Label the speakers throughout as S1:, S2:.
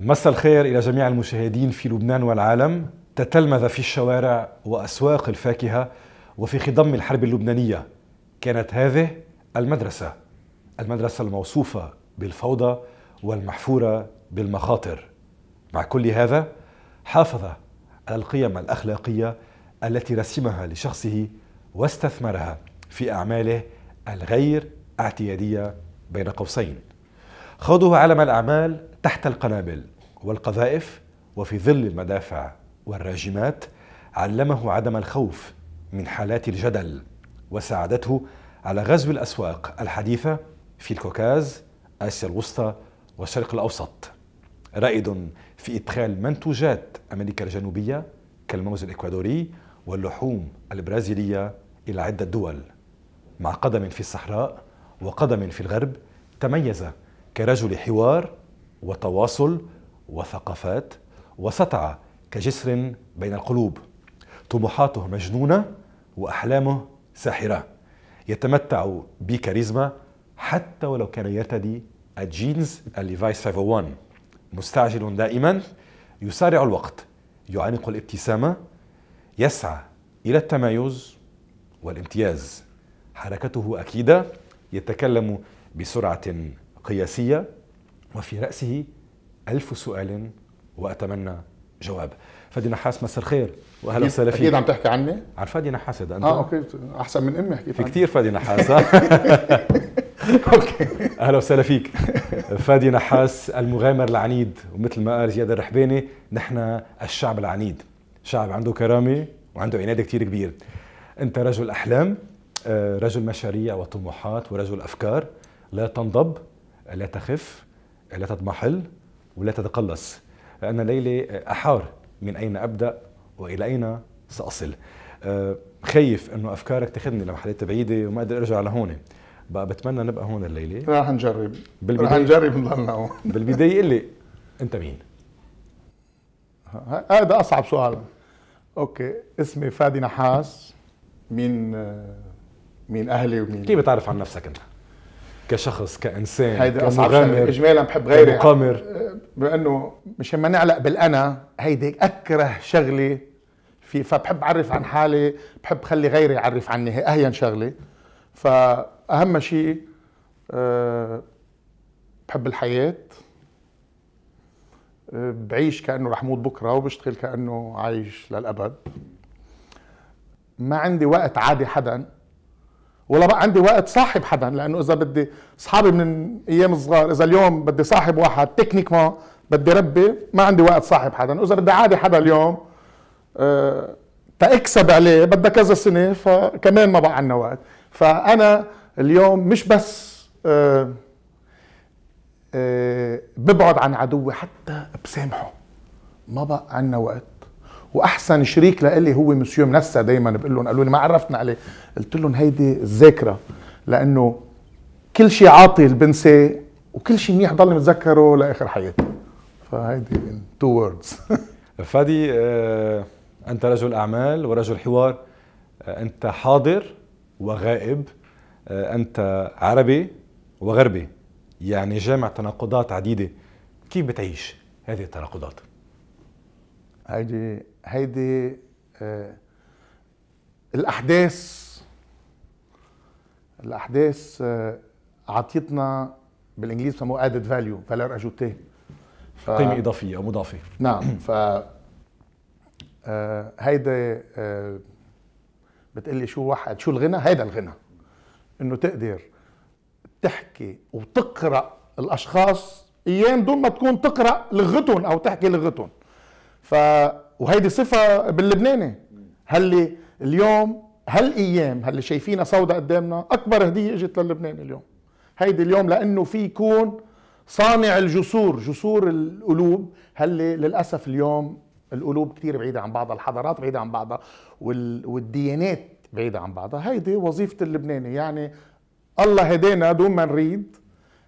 S1: مساء الخير إلى جميع المشاهدين في لبنان والعالم تتلمذ في الشوارع وأسواق الفاكهة وفي خضم الحرب اللبنانية كانت هذه المدرسة المدرسة الموصوفة بالفوضى والمحفورة بالمخاطر مع كل هذا حافظ على القيم الأخلاقية التي رسمها لشخصه واستثمرها في أعماله الغير اعتيادية بين قوسين خوضه عالم الأعمال تحت القنابل والقذائف وفي ظل المدافع والراجمات علمه عدم الخوف من حالات الجدل وساعدته على غزو الأسواق الحديثة في الكوكاز آسيا الوسطى والشرق الأوسط رائد في إدخال منتوجات أمريكا الجنوبية كالموز الإكوادوري واللحوم البرازيلية إلى عدة دول مع قدم في الصحراء وقدم في الغرب تميز كرجل حوار وتواصل وثقافات وسطع كجسر بين القلوب طموحاته مجنونة وأحلامه ساحرة يتمتع بكاريزما حتى ولو كان يرتدي الجينز الليفايس 501 مستعجل دائما يسارع الوقت يعانق الابتسامة يسعى إلى التمايز والامتياز حركته أكيدة يتكلم بسرعة قياسية وفي رأسه ألف سؤال وأتمنى جواب فادي نحاس مساء الخير واهلا وسهلا فيك اكيد عم تحكي عني عن فادي نحاس هذا انت اه اوكي
S2: احسن من امي حكيت في كثير فادي نحاس اوكي
S1: اهلا وسهلا فيك فادي نحاس المغامر العنيد ومثل ما قال زياد الرحباني نحن الشعب العنيد شعب عنده كرامه وعنده عناد كثير كبير انت رجل احلام آه، رجل مشاريع وطموحات ورجل افكار لا تنضب لا تخف لا تضمحل ولا تتقلص أنا ليلي أحار من أين أبدأ وإلى أين سأصل آه، خايف أنه أفكارك تاخذني لمحلات بعيدة وما أقدر أرجع لهون بقى
S2: بتمنى نبقى هون الليلة راح نجرب بالبداية راح نجرب نضلنا هون بالبداية قل لي أنت مين؟ هذا أصعب سؤال أوكي اسمي فادي نحاس من آه، من أهلي ومين كيف بتعرف عن نفسك أنت؟ كشخص كانسان هيدي اصعب شغله اجمالا بحب غيري يعني. مقامر أه، بانه مشان ما نعلق بالانا هيدي اكره شغله في فبحب اعرف عن حالي بحب خلي غيري يعرف عني هي اهين شغله فاهم شيء أه بحب الحياه أه، بعيش كانه رح موت بكره وبشتغل كانه عايش للابد ما عندي وقت عادي حدا ولا بقى عندي وقت صاحب حدا لانه اذا بدي اصحابي من ايام صغار اذا اليوم بدي صاحب واحد تكنيك ما بدي ربي ما عندي وقت صاحب حدا واذا بدي عادي حدا اليوم أه تاكسب عليه بدها كذا سنه فكمان ما بقى عندنا وقت فانا اليوم مش بس أه أه ببعد عن عدوي حتى بسامحه ما بقى عندنا وقت واحسن شريك لإلي هو مسيو منسى دائما بقول لهم قالوا لي ما عرفتنا عليه قلت لهم هيدي الذاكره لانه كل شيء عاطل بنسى وكل شيء منيح ضلني متذكره لاخر حياتي فهيدي ان تو ووردز فادي آه، انت رجل اعمال ورجل
S1: حوار آه، انت حاضر وغائب آه، انت عربي وغربي يعني جامع تناقضات عديده كيف بتعيش
S2: هذه التناقضات هيدي هيدي آه الاحداث الاحداث آه عطيتنا بالانجليزي بسموه ادد فاليو فالور اجوتيه ف... قيمه اضافيه او مضافه نعم ف آه هيدا آه بتقلي شو واحد شو الغنى هيدا الغنى انه تقدر تحكي وتقرا الاشخاص ايام دون ما تكون تقرا لغتهم او تحكي لغتهم ف وهيدي صفه باللبناني هل اليوم هالايام هل شايفينها سوداء قدامنا اكبر هديه اجت للبنان اليوم هيدي اليوم لانه في يكون صانع الجسور جسور القلوب هل للاسف اليوم القلوب كثير بعيده عن بعضها الحضارات بعيده عن بعضها والديانات إيه بعيده عن بعضها هيدي وظيفه اللبناني يعني الله هدينا دون ما نريد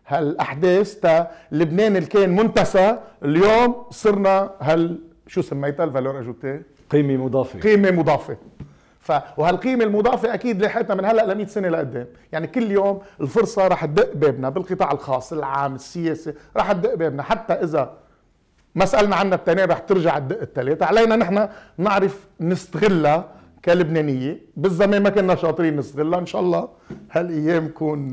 S2: هالاحداث تا لبنان اللي كان منتسى اليوم صرنا هال شو سميتها الفالور اجوتي؟ قيمه مضافه قيمه مضافه ف وهالقيمه المضافه اكيد لحقتنا من هلا ل 100 سنه لقدام، يعني كل يوم الفرصه رح تدق بابنا بالقطاع الخاص، العام، السياسي، رح تدق بابنا حتى اذا ما سالنا عنها التانية رح ترجع تدق الثلاثه، علينا نحن نعرف نستغلها كلبنانيه، بالزمان ما كنا شاطرين نستغلها، ان شاء الله هالايام نكون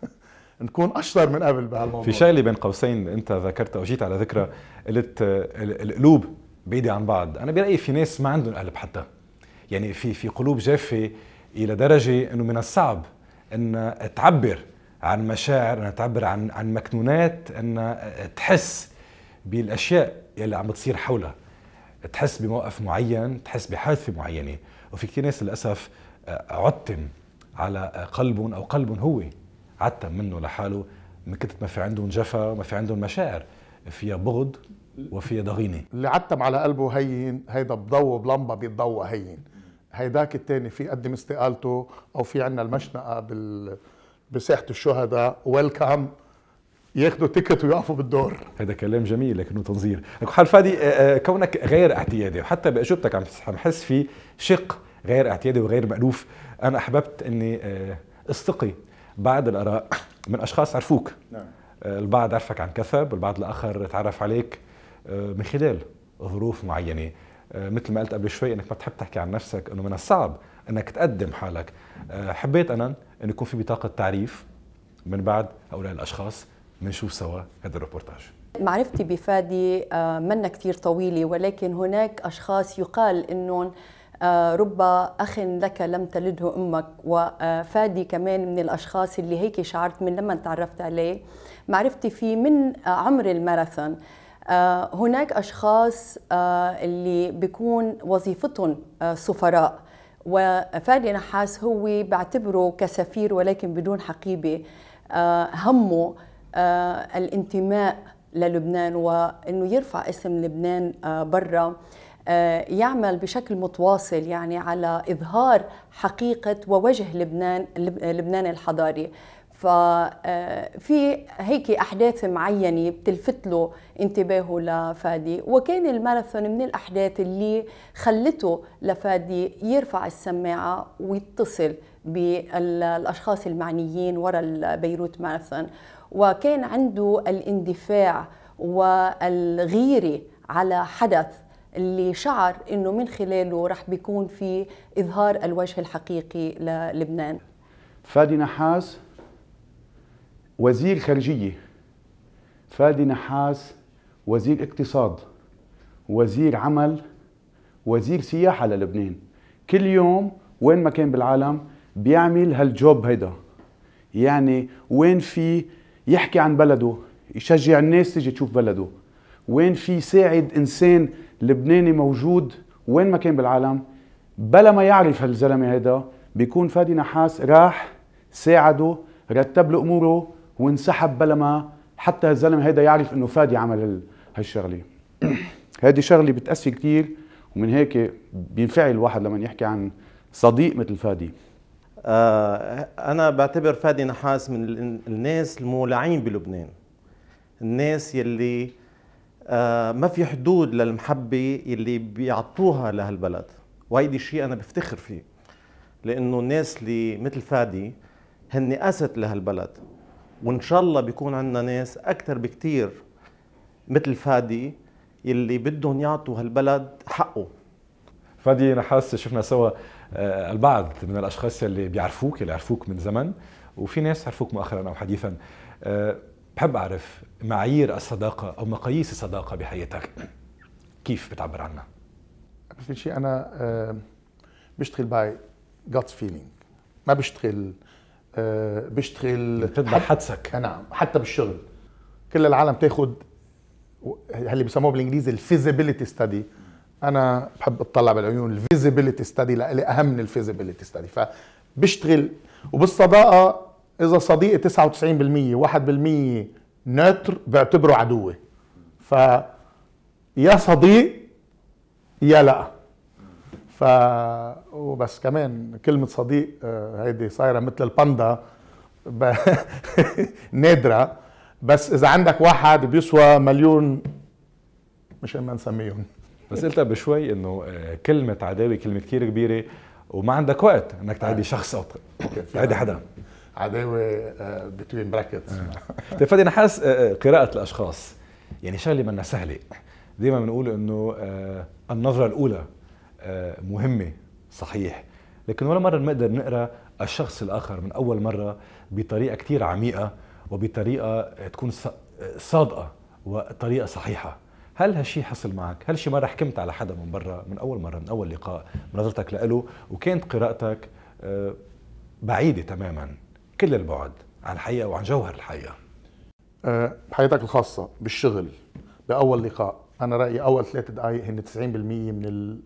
S2: نكون اشطر من قبل بهالموضوع في
S1: شغله بين قوسين انت ذكرتها وجيت على ذكرى قلت القلوب بعيده عن بعض انا برايي في ناس ما عندهم قلب حتى يعني في في قلوب جافه الى درجه انه من الصعب ان تعبر عن مشاعر انها تعبر عن عن مكنونات انها تحس بالاشياء اللي عم بتصير حولها تحس بموقف معين تحس بحادثه معينه وفي كثير ناس للاسف آه، عتم على قلبهم او قلبهم هو عتم منه لحاله من كثر ما في عندهم جفا وما في عندهم مشاعر فيها بغض وفي ضغينه
S2: اللي عتب على قلبه هين هيدا بضو بلمبه بيتضوى هين هيداك التاني في قدم استقالته او في عندنا المشنقه بال بساحه الشهداء ويلكم ياخذوا تيكت ويقفوا
S1: بالدور هذا كلام جميل لكنه تنظير حال فادي آه، آه، كونك غير اعتيادي وحتى باجوبتك عم حس في شق غير اعتيادي وغير مألوف انا احببت اني استقي آه، بعض الاراء من اشخاص عرفوك نعم. البعض عرفك عن كثب البعض الاخر تعرف عليك آه، من خلال ظروف معينه آه، مثل ما قلت قبل شوي انك ما بتحب تحكي عن نفسك انه من الصعب انك تقدم حالك آه، حبيت انا انه يكون في بطاقه تعريف من بعد هؤلاء الاشخاص بنشوف سوا هذا الريبورتاج
S3: معرفتي بفادي منا كثير طويلة ولكن هناك أشخاص يقال أنهم رب أخ لك لم تلده أمك وفادي كمان من الأشخاص اللي هيك شعرت من لما تعرفت عليه معرفتي فيه من عمر الماراثون آه، هناك أشخاص آه، اللي بيكون وظيفتهم آه، سفراء وفادي نحاس هو بعتبره كسفير ولكن بدون حقيبة همه الانتماء للبنان وأنه يرفع اسم لبنان برا يعمل بشكل متواصل يعني على إظهار حقيقة ووجه لبنان لبنان الحضاري ففي آه، هيك احداث معينه بتلفت له انتباهه لفادي وكان الماراثون من الاحداث اللي خلته لفادي يرفع السماعه ويتصل بالاشخاص المعنيين وراء بيروت ماراثون وكان عنده الاندفاع والغيره على حدث اللي شعر انه من خلاله رح بيكون في اظهار الوجه الحقيقي للبنان
S1: فادي نحاس
S2: وزير خارجية فادي نحاس وزير اقتصاد وزير عمل وزير سياحة للبنان كل يوم وين ما كان بالعالم بيعمل هالجوب هيدا يعني وين في يحكي عن بلده يشجع الناس تيجي تشوف بلده وين في يساعد انسان لبناني موجود وين ما كان بالعالم بلا ما يعرف هالزلمه هيدا بيكون فادي نحاس راح ساعده رتب له اموره وانسحب بلا ما حتى الزلمه هيدا يعرف انه فادي عمل هالشغله هذه شغله بتاثر كثير ومن هيك بينفعل الواحد لما يحكي عن صديق مثل فادي آه انا بعتبر فادي نحاس من
S1: الناس المولعين بلبنان الناس يلي آه ما في حدود للمحبه يلي بيعطوها لهالبلد وهيدي شيء انا بفتخر فيه لانه الناس اللي مثل فادي هن اسد لهالبلد وان شاء الله بيكون عندنا ناس اكثر بكثير مثل فادي يلي بدهم يعطوا هالبلد حقه فادي انا حاسس شفنا سوا آه، البعض من الاشخاص اللي بيعرفوك اللي عرفوك من زمن وفي ناس عرفوك مؤخرا او حديثا آه، بحب اعرف معايير الصداقه او مقاييس الصداقه بحياتك كيف بتعبر عنها؟
S2: اكثر شيء انا آه، بشتغل باي جاتس فيلينج ما بشتغل آه، بشتغل بتتبع حدسك آه، نعم حتى بالشغل كل العالم تاخد اللي بسموه بالانجليزي الفيزيبيليتي ستادي انا بحب اطلع بالعيون الفيزيبيليتي ستادي لالي اهم من الفيزيبيليتي ستادي فبشتغل وبالصداقه اذا صديقي 99% 1% نتر بعتبره عدوي فيا صديق يا لا ف وبس كمان كلمه صديق آه، هيدي صايره مثل الباندا ب... نادره بس اذا عندك واحد بيسوى مليون مشان ما نسميهم بس قلتها بشوي انه آه، كلمه عداوه كلمه كثير كبيره
S1: وما عندك وقت انك تعدي آه. شخص او تعدي حدا
S2: عداوه
S1: بتوين براكتس طيب فادي انا حاسس قراءه الاشخاص يعني شغله منا سهله دائما بنقول انه النظره الاولى مهمه صحيح لكن ولا مره بنقدر نقرا الشخص الاخر من اول مره بطريقه كثير عميقه وبطريقه تكون صادقه وطريقه صحيحه هل هالشيء حصل معك؟ هل شي مرة حكمت على حدا من برا من أول مرة من أول لقاء بنظرتك له وكانت قراءتك آه، بعيدة تماما كل البعد عن الحقيقة وعن جوهر الحقيقة
S2: آه، بحياتك الخاصة بالشغل بأول لقاء أنا رأيي أول ثلاث دقائق هن 90% من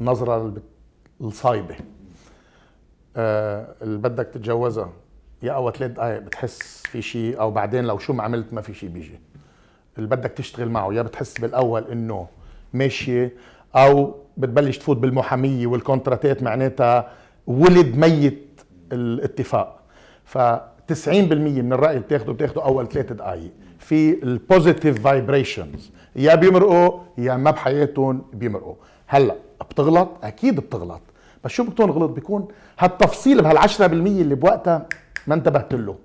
S2: النظره الصايبه آه، اللي بدك تتجوزها يا اول ثلاث دقائق بتحس في شيء او بعدين لو شو ما عملت ما في شيء بيجي اللي بدك تشتغل معه يا بتحس بالاول انه ماشيه او بتبلش تفوت بالمحاميه والكونتراتات معناتها ولد ميت الاتفاق ف 90% من الراي اللي بتاخده بتاخده اول ثلاث دقائق في البوزيتيف فايبريشنز يا بيمرقوا يا ما بحياتهم بيمرقوا هلا بتغلط اكيد بتغلط بس شو بتكون غلط بيكون هالتفصيل بهال10% اللي بوقتها ما انتبهت له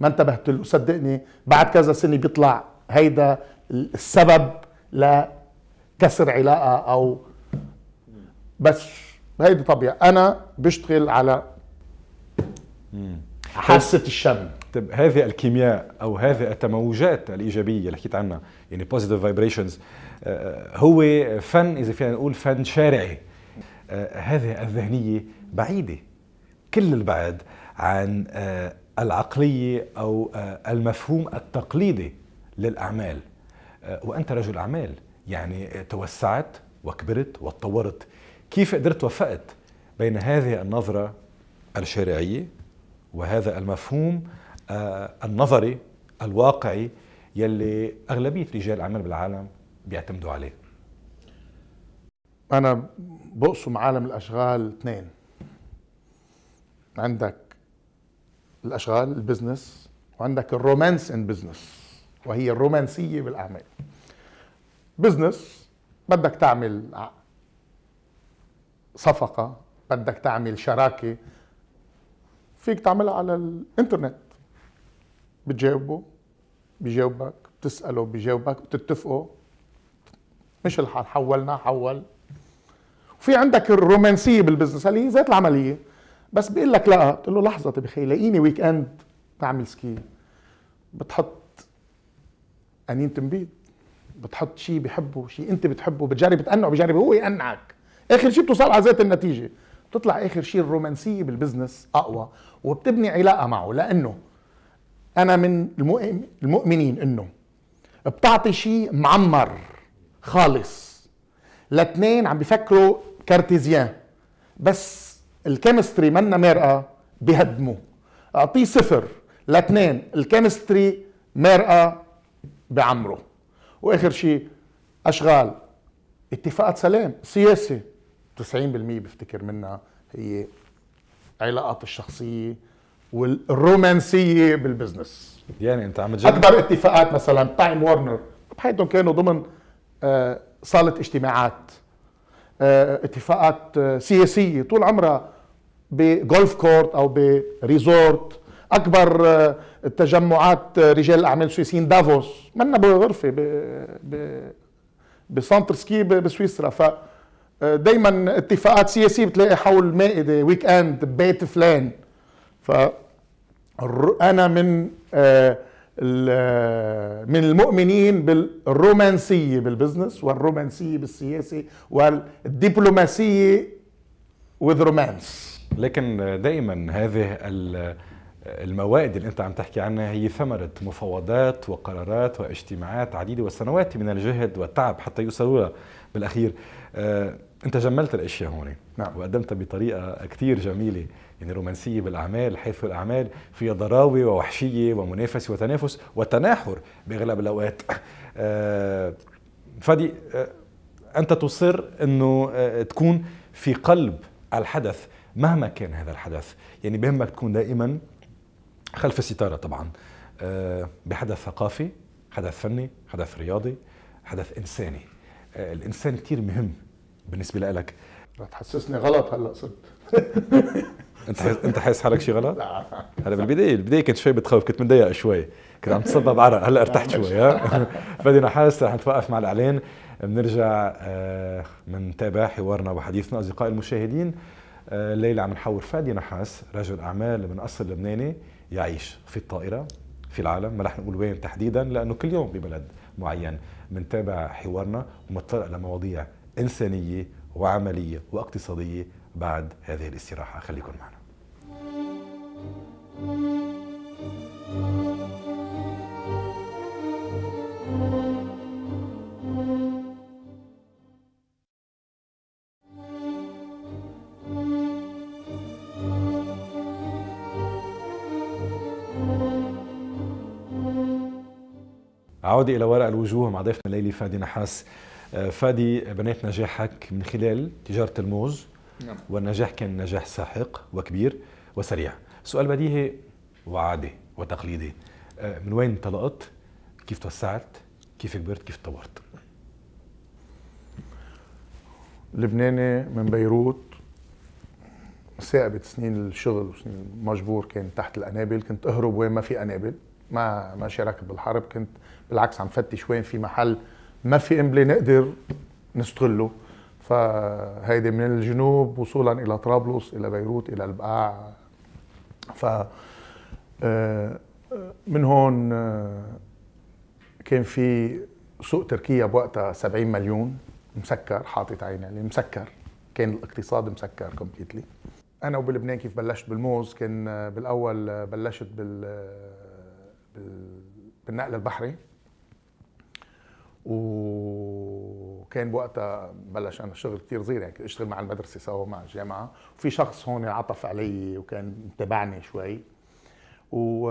S2: ما انتبهت له صدقني بعد كذا سنه بيطلع هيدا السبب لكسر علاقه او بس هيدي طبيعه انا بشتغل على حاسه الشم
S1: طيب هذه الكيمياء او هذه التموجات الايجابيه اللي حكيت عنها يعني بوزيتيف فايبريشنز آه، هو فن اذا فينا نقول فن شارعي آه، هذه الذهنيه بعيده كل البعد عن آه، العقليه او المفهوم التقليدي للاعمال وانت رجل اعمال يعني توسعت وكبرت وتطورت كيف قدرت وفقت بين هذه النظره الشارعيه وهذا المفهوم النظري الواقعي يلي اغلبيه رجال الاعمال بالعالم بيعتمدوا عليه
S2: انا بقسم عالم الاشغال اثنين عندك الاشغال البزنس وعندك الرومانس ان بزنس وهي الرومانسيه بالاعمال بزنس بدك تعمل صفقه بدك تعمل شراكه فيك تعملها على الانترنت بتجاوبه بجاوبك بتساله بجاوبك بتتفقوا مش الحال حولنا حول وفي عندك الرومانسيه بالبزنس اللي هي إيه، ذات العمليه بس بيقول لك لا بتقول له لحظه طيب خي لاقيني ويك اند بعمل سكي بتحط انين تنبيت بتحط شيء بحبه شيء انت بتحبه بتجرب بتقنعه بجرب هو يقنعك اخر شيء بتوصل على ذات النتيجه بتطلع اخر شيء الرومانسيه بالبزنس اقوى وبتبني علاقه معه لانه انا من المؤمنين انه بتعطي شيء معمر خالص الاثنين عم بيفكروا كارتيزيان بس الكيمستري منا مرأة بيهدموا اعطيه صفر لاثنين الكيمستري مرأة بعمره واخر شيء اشغال اتفاقات سلام سياسه 90% بفتكر منها هي علاقات الشخصيه والرومانسيه بالبزنس يعني انت عم تجرب اكبر اتفاقات مثلا تايم وورنر بحيث كانوا ضمن آه، صاله اجتماعات آه، اتفاقات آه، سياسيه طول عمرها بجولف كورت او بريزورت اكبر تجمعات رجال الاعمال السويسيين دافوس منا بغرفه ب بسانتر سكي بسويسرا ف دايما اتفاقات سياسيه بتلاقي حول مائده ويك اند بيت فلان ف انا من آه من المؤمنين بالرومانسية بالبزنس والرومانسية بالسياسة والدبلوماسية with romance لكن دائما هذه الموائد اللي انت
S1: عم تحكي عنها هي ثمرة مفاوضات وقرارات واجتماعات عديدة وسنوات من الجهد والتعب حتى يوصلوها بالاخير آه، انت جملت الاشياء هون نعم. وقدمتها بطريقة كثير جميلة يعني رومانسية بالأعمال حيث الأعمال فيها ضراوة ووحشية ومنافسة وتنافس وتناحر بأغلب الأوقات آه، فدي آه، أنت تصر أنه آه، تكون في قلب الحدث مهما كان هذا الحدث يعني بهمك تكون دائما خلف الستارة طبعا بحدث ثقافي حدث فني حدث رياضي حدث إنساني الإنسان كتير مهم بالنسبة لك
S2: تحسسني غلط هلأ صرت
S1: انت حس... انت حاسس حالك شي غلط؟ لا هلا بالبدايه البدايه كنت شوي بتخوف كنت متضايق شوي كنت عم تصبب عرق هلا ارتحت شوي ها فادي نحاس رح نتوقف مع الاعلان بنرجع بنتابع آه، حوارنا وحديثنا اصدقائي المشاهدين الليله آه، عم نحاور فادي نحاس رجل اعمال من اصل لبناني يعيش في الطائره في العالم ما رح نقول وين تحديدا لانه كل يوم ببلد معين بنتابع حوارنا ومتطرق لمواضيع انسانيه وعمليه واقتصاديه بعد هذه الاستراحة خليكم معنا عودة إلى ورق الوجوه مع ضيفنا الليلي فادي نحاس آه، فادي بنيت نجاحك من خلال تجارة الموز نعم. والنجاح كان نجاح ساحق وكبير وسريع سؤال بديهي وعادي وتقليدي آه، من وين انطلقت كيف توسعت كيف كبرت كيف تطورت
S2: لبناني من بيروت ثائبت سنين الشغل وسنين مجبور كان تحت القنابل كنت اهرب وين ما في قنابل ما ما شاركت بالحرب كنت بالعكس عم فتش وين في محل ما في امبلي نقدر نستغله فهيدي من الجنوب وصولا الى طرابلس الى بيروت الى البقاع ف آه، من هون آه، كان في سوق تركيا بوقتها 70 مليون مسكر حاطط عيني عليه مسكر كان الاقتصاد مسكر كومبليتلي انا وبلبنان كيف بلشت بالموز كان آه، بالاول بلشت بال, بال... بالنقل البحري وكان بوقتها بلش انا شغل كثير صغير يعني كنت اشتغل مع المدرسه سوا مع الجامعه وفي شخص هون عطف علي وكان متابعني شوي و...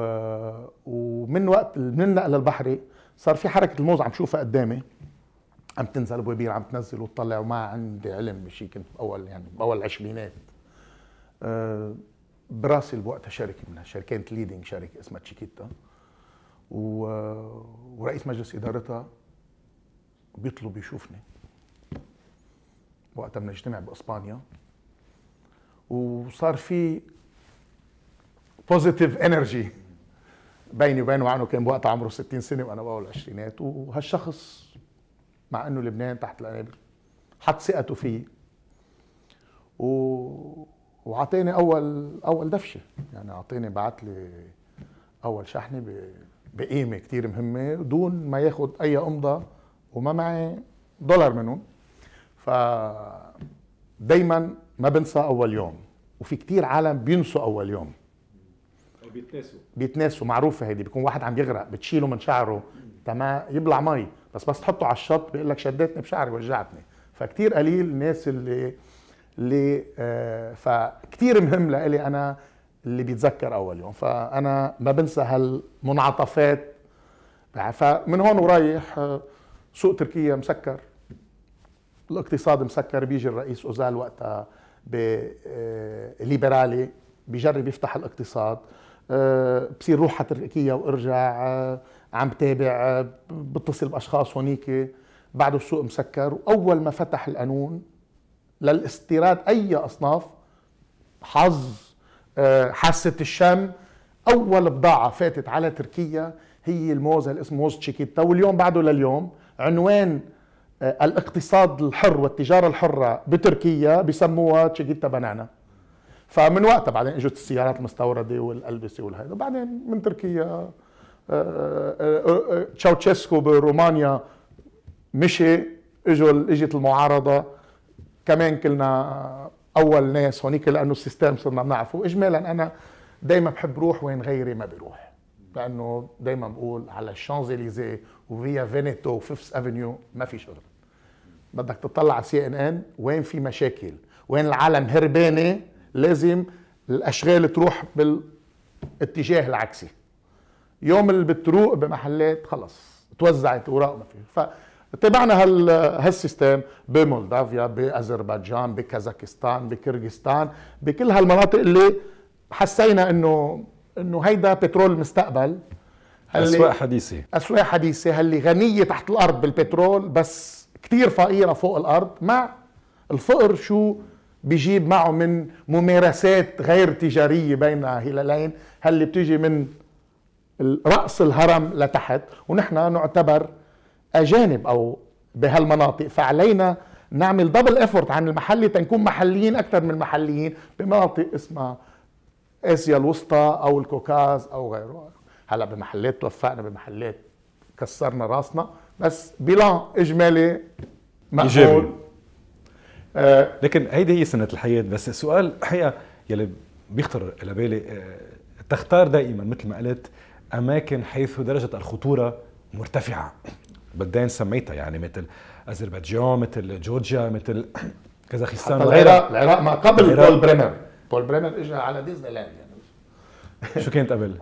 S2: ومن وقت من النقل البحري صار في حركه الموز عم شوفها قدامي عم تنزل بوبير عم تنزل وتطلع وما عندي علم بشي كنت باول يعني باول العشرينات آه، براسي بوقتها شركه من شركه كانت ليدنج شركه اسمها تشيكيتا و... ورئيس مجلس ادارتها بيطلب يشوفني وقتها بنجتمع باسبانيا وصار في بوزيتيف انرجي بيني وبينه وعنه كان بوقتها عمره 60 سنه وانا باول العشرينات وهالشخص مع انه لبنان تحت القنابل حط ثقته فيه و... وعطيني اول اول دفشه يعني اعطيني بعت لي اول شحنه ب... بقيمه كثير مهمه دون ما ياخذ اي امضه وما معي دولار منهم ف دايما ما بنسى اول يوم وفي كتير عالم بينسوا اول يوم او بيتناسوا بيتناسوا معروفه هيدي بيكون واحد عم يغرق بتشيله من شعره تما يبلع مي بس بس تحطه على الشط بيقول لك شدتني بشعري وجعتني فكتير قليل الناس اللي اللي آه، فكتير مهم لإلي انا اللي بيتذكر اول يوم فانا ما بنسى هالمنعطفات فمن هون ورايح آه، سوق تركيا مسكر الاقتصاد مسكر بيجي الرئيس اوزال وقتها بليبرالي آه، بيجرب يفتح الاقتصاد آه، بصير روح على تركيا وارجع آه، عم تابع بتصل باشخاص هونيك بعده السوق مسكر واول ما فتح القانون للاستيراد اي اصناف حظ حاسه الشم اول بضاعه فاتت على تركيا هي الموز اللي اسمه موز تشيكيتا واليوم بعده لليوم عنوان آه، الاقتصاد الحر والتجارة الحرة بتركيا بسموها تشيكيتا بنانا فمن وقتها بعدين اجت السيارات المستوردة والألبسة والهيدا بعدين من تركيا آه، آه، تشاوتشيسكو برومانيا مشي اجوا اجت المعارضة كمان كلنا أول ناس هونيك لأنه السيستم صرنا بنعرفه إجمالا أنا دايما بحب روح وين غيري ما بروح لانه دايما بقول على الشانز اليزي وفيا فينيتو وفيفث افنيو ما في شغل بدك تطلع على سي ان ان وين في مشاكل وين العالم هربانه لازم الاشغال تروح بالاتجاه العكسي يوم اللي بتروق بمحلات خلص توزعت اوراق ما في فتابعنا هال هالسيستم بمولدافيا باذربيجان بكازاكستان بكرغستان بكل هالمناطق اللي حسينا انه انه هيدا بترول المستقبل اسواق حديثه اسواق حديثه هاللي غنيه تحت الارض بالبترول بس كتير فقيره فوق الارض مع الفقر شو بيجيب معه من ممارسات غير تجاريه بين هلالين هاللي بتيجي من رأس الهرم لتحت ونحن نعتبر أجانب أو بهالمناطق فعلينا نعمل دبل افورت عن المحلي تنكون محليين أكثر من محليين بمناطق اسمها اسيا الوسطى او الكوكاز او غيره هلا بمحلات توفقنا بمحلات كسرنا راسنا بس بلان اجمالي مقبول
S1: آه لكن هيدي هي سنه الحياه بس السؤال حقيقه يلي بيخطر على بالي آه تختار دائما مثل ما قلت اماكن حيث درجه الخطوره مرتفعه بدين سميتها يعني مثل اذربيجان مثل جورجيا مثل كازاخستان العراق العراق ما قبل بول بريمر
S2: بول بريمر اجى على ديزني لاند يعني شو كانت قبل؟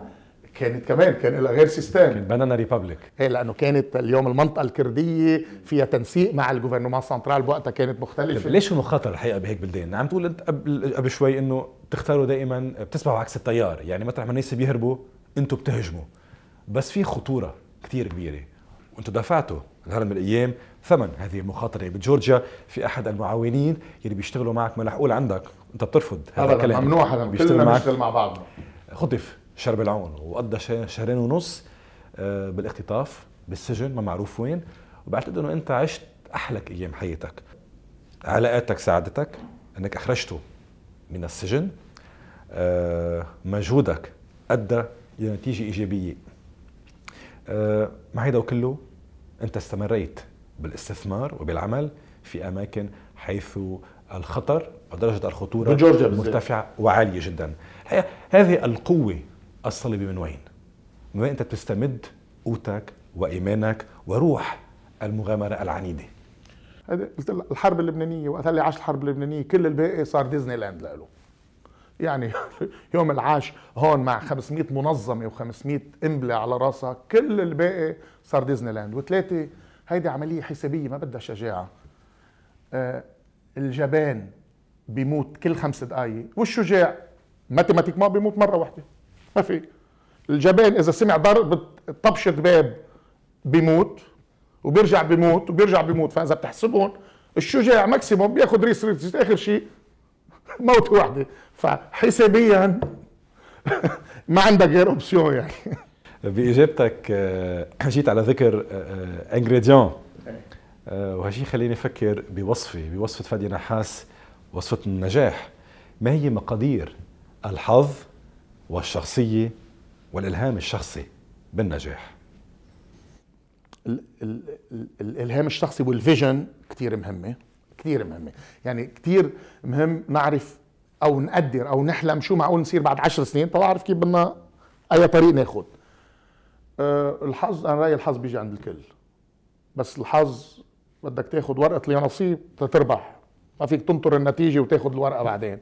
S2: كانت كمان كان لها غير سيستم كانت بنانا ريبابليك ايه لانه كانت اليوم المنطقه الكرديه فيها تنسيق مع الجوفرنمان سنترال بوقتها كانت مختلفه طيب، ليش
S1: المخاطره الحقيقه بهيك بلدان؟ عم تقول انت قبل قبل شوي انه بتختاروا دائما بتسبحوا عكس التيار يعني مطرح ما الناس بيهربوا انتم بتهجموا بس في خطوره كثير كبيره وانتم دفعتوا نهار من الايام ثمن هذه المخاطره بجورجيا في احد المعاونين اللي بيشتغلوا معك ما لحقول عندك انت بترفض هذا الكلام ممنوع حدا بيشتغل معك مع بعضنا خطف شرب العون وقضى شهرين ونص آه، بالاختطاف بالسجن ما معروف وين وبعتقد انه انت عشت احلك ايام حياتك علاقاتك ساعدتك انك اخرجته من السجن آه، مجهودك ادى الى نتيجه ايجابيه آه، مع هيدا وكله انت استمريت بالاستثمار وبالعمل في اماكن حيث الخطر او درجه الخطوره بجورجيا مرتفعه وعاليه جدا هذه القوه الصليبي من وين؟ من وين انت بتستمد قوتك وايمانك وروح المغامره العنيده
S2: قلت الحرب اللبنانيه وقت اللي عاش الحرب اللبنانيه كل الباقي صار ديزني لاند لإله يعني يوم العاش هون مع 500 منظمه و500 قنبله على راسها كل الباقي صار ديزني لاند وثلاثه هيدي عملية حسابية ما بدها شجاعة آه، الجبان بيموت كل خمس دقايق والشجاع ماتيماتيك ما بيموت مرة واحدة ما في الجبان إذا سمع ضرب طبشة باب بيموت وبيرجع بيموت وبيرجع بيموت فإذا بتحسبهم الشجاع ماكسيموم بياخذ ريس ريس آخر شيء موت واحدة فحسابيا ما عندك غير اوبسيون يعني
S1: باجابتك جيت آه، على ذكر انجريديون آه، آه، وهالشيء خليني افكر بوصفه بوصفه فادي نحاس وصفه النجاح ما هي مقادير الحظ والشخصيه والالهام الشخصي
S2: بالنجاح الالهام الشخصي والفيجن كثير مهمه كثير مهمه يعني كثير مهم نعرف او نقدر او نحلم شو معقول نصير بعد عشر سنين طب اعرف كيف بدنا اي طريق ناخذ أه الحظ انا رايي الحظ بيجي عند الكل بس الحظ بدك تاخذ ورقه اليانصيب تتربح ما فيك تنطر النتيجه وتاخذ الورقه بعدين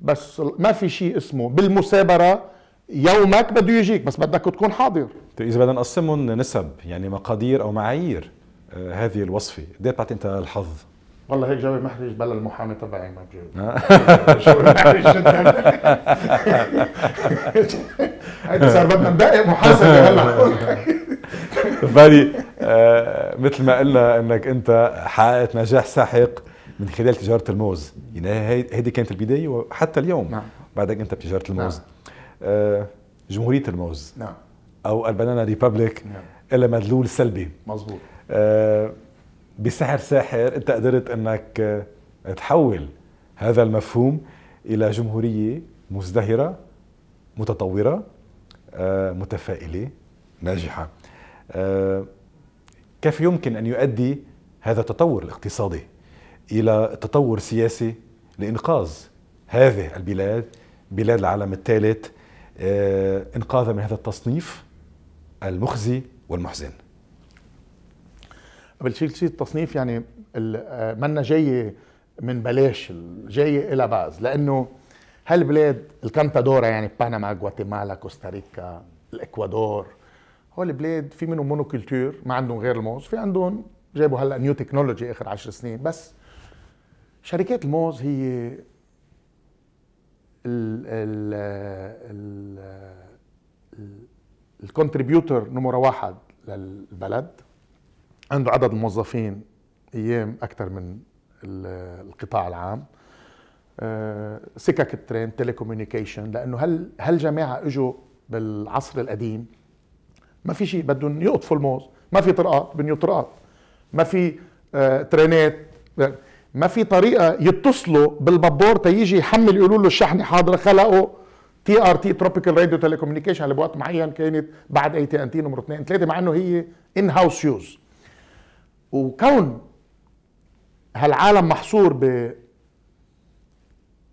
S2: بس ما في شيء اسمه بالمسابره يومك بده يجيك بس بدك تكون
S1: حاضر طيب اذا بدنا نقسمهم نسب يعني مقادير او معايير آه، هذه الوصفه قد بتعطي انت الحظ
S2: والله هيك جوي محرج بلا المحامي تبعي ما بجاوب آه. جوي محرج جدا هيدا صار بدنا ندقق محاسبه هلا بالي
S1: آه، مثل ما قلنا انك انت حققت نجاح ساحق من خلال تجاره الموز يعني هيدي كانت البدايه وحتى اليوم نعم. بعدك انت بتجاره نعم. الموز نعم. جمهوريه الموز نعم. او البنانا ريبابليك نعم. الا مدلول سلبي مظبوط بسحر ساحر انت قدرت انك آه، تحول هذا المفهوم الى جمهوريه مزدهره متطوره آه، متفائله ناجحه آه، كيف يمكن ان يؤدي هذا التطور الاقتصادي الى تطور سياسي لانقاذ هذه البلاد بلاد العالم الثالث انقاذها من هذا التصنيف المخزي والمحزن
S2: قبل تشيلسي التصنيف يعني آه، منا جاي من بلاش جاي الى بعض لانه هالبلاد الكانتادورا يعني بنما غواتيمالا كوستاريكا الاكوادور هول البلاد في منهم مونوكلتور ما عندهم غير الموز في عندهم جابوا هلا نيو تكنولوجي اخر عشر سنين بس شركات الموز هي ال ال ال نمره واحد للبلد عنده عدد الموظفين ايام اكثر من القطاع العام آه، سكك الترين تيليكوميونيكيشن لانه هل هالجماعه اجوا بالعصر القديم ما في شيء بدهم يقطفوا الموز ما في طرقات بنيو طرقات ما في آه، ترينات ما في طريقه يتصلوا بالبابور تيجي يحمل يقولوا له الشحنه حاضره خلقوا تي ار تي تروبيكال راديو تيليكوميونيكيشن اللي بوقت معين كانت بعد اي تي ان تي نمره اثنين ثلاثه مع انه هي ان هاوس يوز وكون هالعالم محصور ب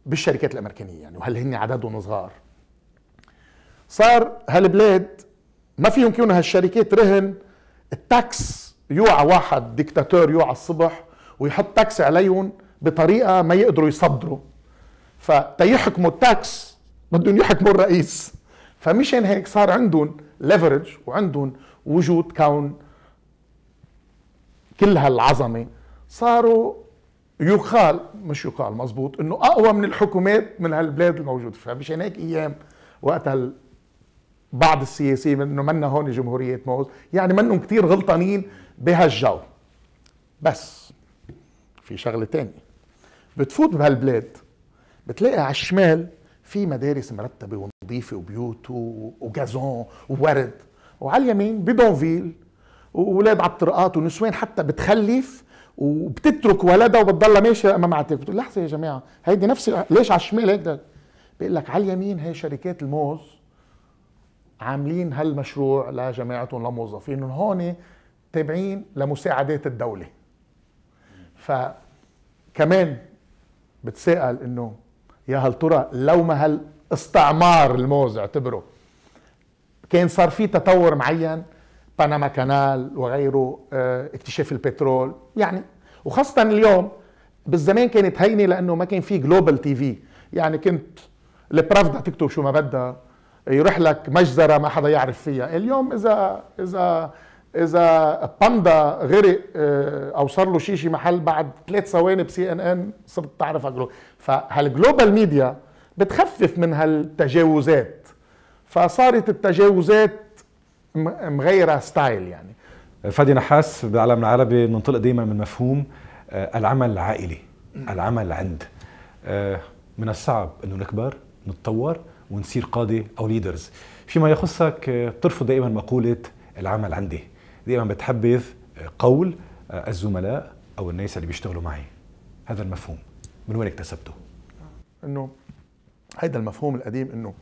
S2: بالشركات الامريكانيه يعني وهل هن عددهم صغار صار هالبلاد ما فيهم كونوا هالشركات رهن التاكس يوعى واحد ديكتاتور يوعى الصبح ويحط تاكس عليهم بطريقه ما يقدروا يصدروا فتيحكموا التاكس بدهم يحكموا الرئيس فمشان هيك صار عندهم ليفرج وعندهم وجود كون كل هالعظمه صاروا يقال مش يقال مزبوط انه اقوى من الحكومات من هالبلاد الموجوده فمشان هيك ايام وقت بعض السياسيين انه منا هون جمهوريه موز يعني منهم كثير غلطانين بهالجو بس في شغله ثانيه بتفوت بهالبلاد بتلاقي على الشمال في مدارس مرتبه ونظيفه وبيوت وجازون وورد وعلى اليمين بدونفيل واولاد على الطرقات ونسوان حتى بتخلف وبتترك ولدها وبتضلها ماشيه امام معتك بتقول لحظه يا جماعه هيدي نفس ليش على الشمال هيك بيقول لك على اليمين هي شركات الموز عاملين هالمشروع لجماعتهم لموظفين هون تابعين لمساعدات الدوله فكمان بتسأل انه يا هل ترى لو ما هالاستعمار الموز اعتبره كان صار في تطور معين بنما كانال وغيره آه، اكتشاف البترول يعني وخاصة اليوم بالزمان كانت هينة لأنه ما كان في جلوبال تي في يعني كنت البرافدا تكتب شو ما بدها يروح لك مجزرة ما حدا يعرف فيها اليوم إذا إذا إذا باندا غرق آه، أو صار له شيء شي محل بعد ثلاث ثواني بسي إن إن صرت تعرف فهالجلوبال ميديا بتخفف من هالتجاوزات فصارت التجاوزات مغيره ستايل يعني
S1: فادي نحاس بالعالم العربي بننطلق دايما من مفهوم آه، العمل العائلي العمل عند آه، من الصعب انه نكبر نتطور ونصير قاده او ليدرز فيما يخصك آه، بترفض دائما مقوله العمل عندي دائما بتحبذ قول الزملاء
S2: او الناس اللي بيشتغلوا معي هذا
S1: المفهوم من وين اكتسبته
S2: انه هيدا المفهوم القديم انه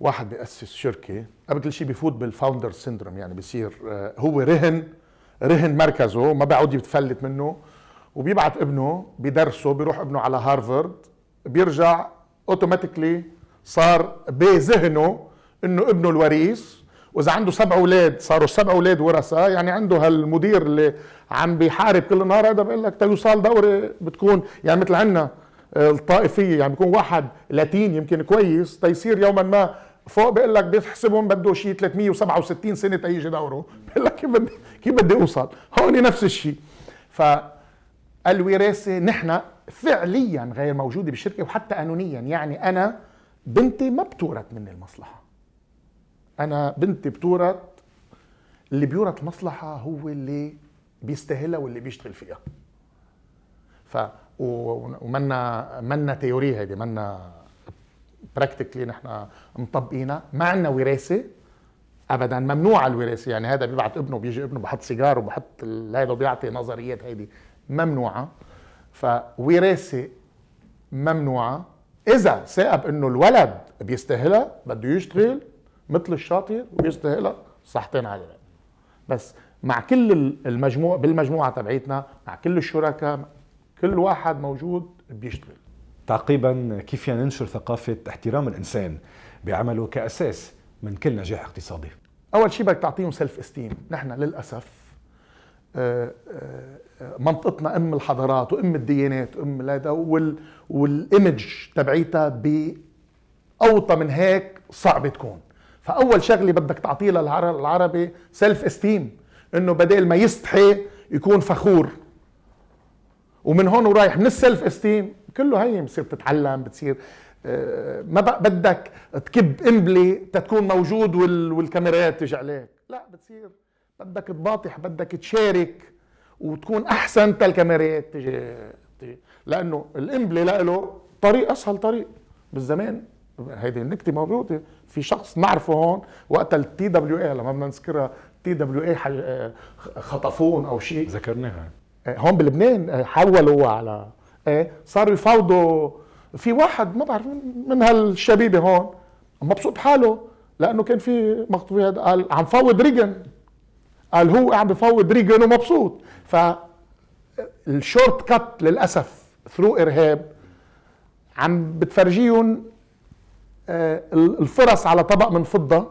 S2: واحد بيأسس شركة قبل كل شيء بيفوت بالفاوندر سيندروم يعني بصير آه، هو رهن رهن مركزه ما بيعود يتفلت منه وبيبعت ابنه بدرسه بيروح ابنه على هارفرد بيرجع اوتوماتيكلي صار بذهنه انه ابنه الوريث واذا عنده سبع اولاد صاروا السبع اولاد ورثه يعني عنده هالمدير اللي عم بيحارب كل نهار هذا بقول لك تيوصل دوري بتكون يعني مثل عندنا آه، الطائفيه يعني بيكون واحد لاتين يمكن كويس تيصير يوما ما فوق بقول لك بيحسبهم بده شيء 367 سنه تيجي دوره بقول لك كيف بدي كيف بدي اوصل هون نفس الشيء ف الوراثه نحن فعليا غير موجوده بالشركه وحتى قانونيا يعني انا بنتي ما بتورث مني المصلحه انا بنتي بتورث اللي بيورث المصلحه هو اللي بيستاهلها واللي بيشتغل فيها ف ومنا منا تيوري هيدي منا براكتيكلي نحن مطبقينها ما عندنا وراثه ابدا ممنوع الوراثه يعني هذا بيبعت ابنه بيجي ابنه بحط سيجار وبحط هذا بيعطي نظريات هيدي ممنوعه فوراثه ممنوعه اذا ثاقب انه الولد بيستاهلها بده يشتغل مثل الشاطر ويستاهلها صحتين على بس مع كل المجموع بالمجموعه تبعيتنا مع كل الشركاء كل واحد موجود بيشتغل تعقيبا كيف ننشر
S1: ثقافة احترام الإنسان بعمله كأساس من كل نجاح اقتصادي
S2: أول شيء بدك تعطيهم سيلف استيم نحن للأسف آه، آه، منطقتنا ام الحضارات وام الديانات وام هيدا وال والايمج تبعيتها باوطى من هيك صعبة تكون فاول شغله بدك تعطيه للعربي سيلف استيم انه بدل ما يستحي يكون فخور ومن هون ورايح من السيلف استيم كله هي بتصير تتعلم بتصير آه، ما بدك تكب امبلي تكون موجود والكاميرات تجي عليك لا بتصير بدك تباطح بدك تشارك وتكون احسن الكاميرات تجي لانه الامبلي له طريق اسهل طريق بالزمان هيدي النكته موجوده في شخص نعرفه هون وقت التي دبليو اي لما بدنا نذكرها تي دبليو اي خطفون او شيء ذكرناها آه، هون بلبنان آه، حولوا على ايه صاروا يفاوضوا في واحد ما بعرف من هالشبيبه هون مبسوط حاله لانه كان في مقطوع قال عم فاوض ريغن قال هو عم بفاوض ريغن ومبسوط ف الشورت كات للاسف ثرو ارهاب عم بتفرجيهم آه، الفرص على طبق من فضه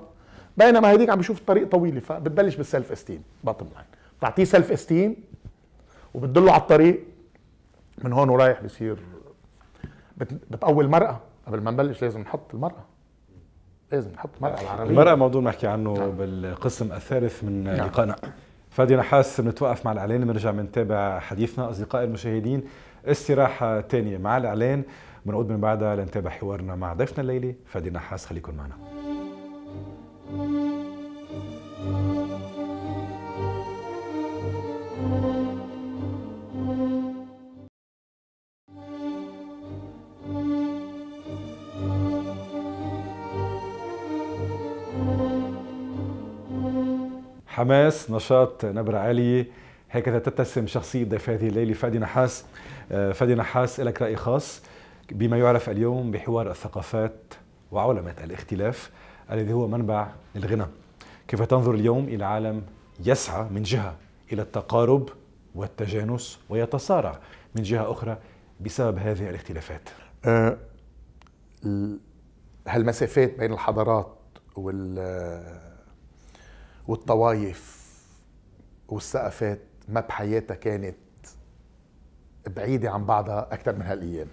S2: بينما هذيك عم بشوف الطريق طويله فبتبلش بالسلف استيم باتم لاين بتعطيه سلف استيم وبتدله على الطريق من هون ورايح بصير بتقوي المرأة قبل ما نبلش لازم نحط المرأة لازم نحط المرأة يعني العربية المرأة موضوع نحكي عنه نعم. بالقسم
S1: الثالث من نعم. لقائنا فادي نحاس بنتوقف مع الإعلان بنرجع بنتابع حديثنا أصدقائي المشاهدين استراحة تانية مع الإعلان بنعود من بعدها لنتابع حوارنا مع ضيفنا الليلي فادي نحاس خليكم معنا حماس نشاط نبرة عالية هكذا تتسم شخصية ضيف هذه الليلة فادي نحاس آه، فادي نحاس لك رأي خاص بما يعرف اليوم بحوار الثقافات وعولمة الاختلاف الذي هو منبع الغنى كيف تنظر اليوم إلى عالم يسعى من جهة إلى التقارب والتجانس ويتصارع من جهة أخرى بسبب هذه الاختلافات
S2: آه، هالمسافات بين الحضارات وال والطوايف والسقفات ما بحياتها كانت بعيدة عن بعضها أكثر من هالأيام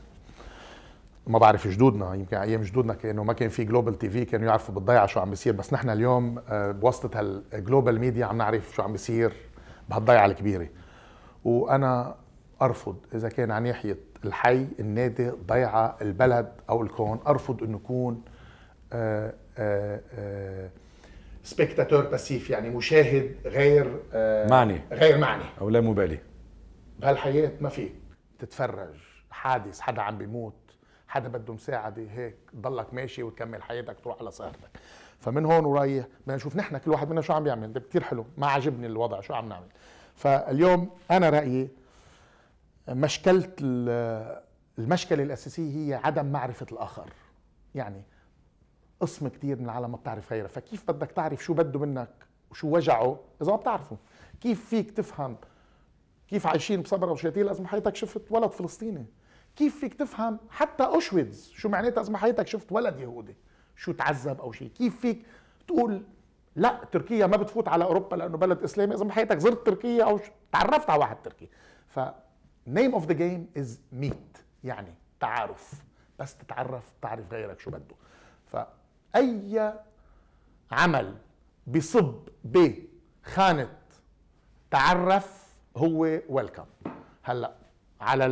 S2: ما بعرف جدودنا يمكن ايام جدودنا كانه ما كان في جلوبال تي في كانوا يعرفوا بالضيعه شو عم بيصير بس نحن اليوم آه، بواسطه هالجلوبال ميديا عم نعرف شو عم بيصير بهالضيعه الكبيره وانا ارفض اذا كان عن ناحيه الحي النادي ضيعه البلد او الكون ارفض انه يكون آآ آه، آآ آه، سبيكتاتور باسيف يعني مشاهد غير آه، معني غير معني او لا مبالي بهالحياه ما فيك تتفرج حادث حدا عم بيموت حدا بده مساعده هيك ضلك ماشي وتكمل حياتك تروح على سهرتك فمن هون ورايح بدنا نشوف نحن كل واحد منا شو عم بيعمل ده كثير حلو ما عجبني الوضع شو عم نعمل فاليوم انا رايي مشكله المشكله الاساسيه هي عدم معرفه الاخر يعني قسم كتير من العالم ما بتعرف غيرها فكيف بدك تعرف شو بده منك وشو وجعه اذا ما بتعرفه كيف فيك تفهم كيف عايشين بصبرا وشتيل اذا ما حياتك شفت ولد فلسطيني كيف فيك تفهم حتى اوشويتز شو معناتها اذا ما حياتك شفت ولد يهودي شو تعذب او شيء كيف فيك تقول لا تركيا ما بتفوت على اوروبا لانه بلد اسلامي اذا ما حياتك زرت تركيا او تعرفت على واحد تركي ف name of the game is meet يعني تعارف بس تتعرف تعرف غيرك شو بده ف اي عمل بصب بخانه تعرف هو ويلكم هلا على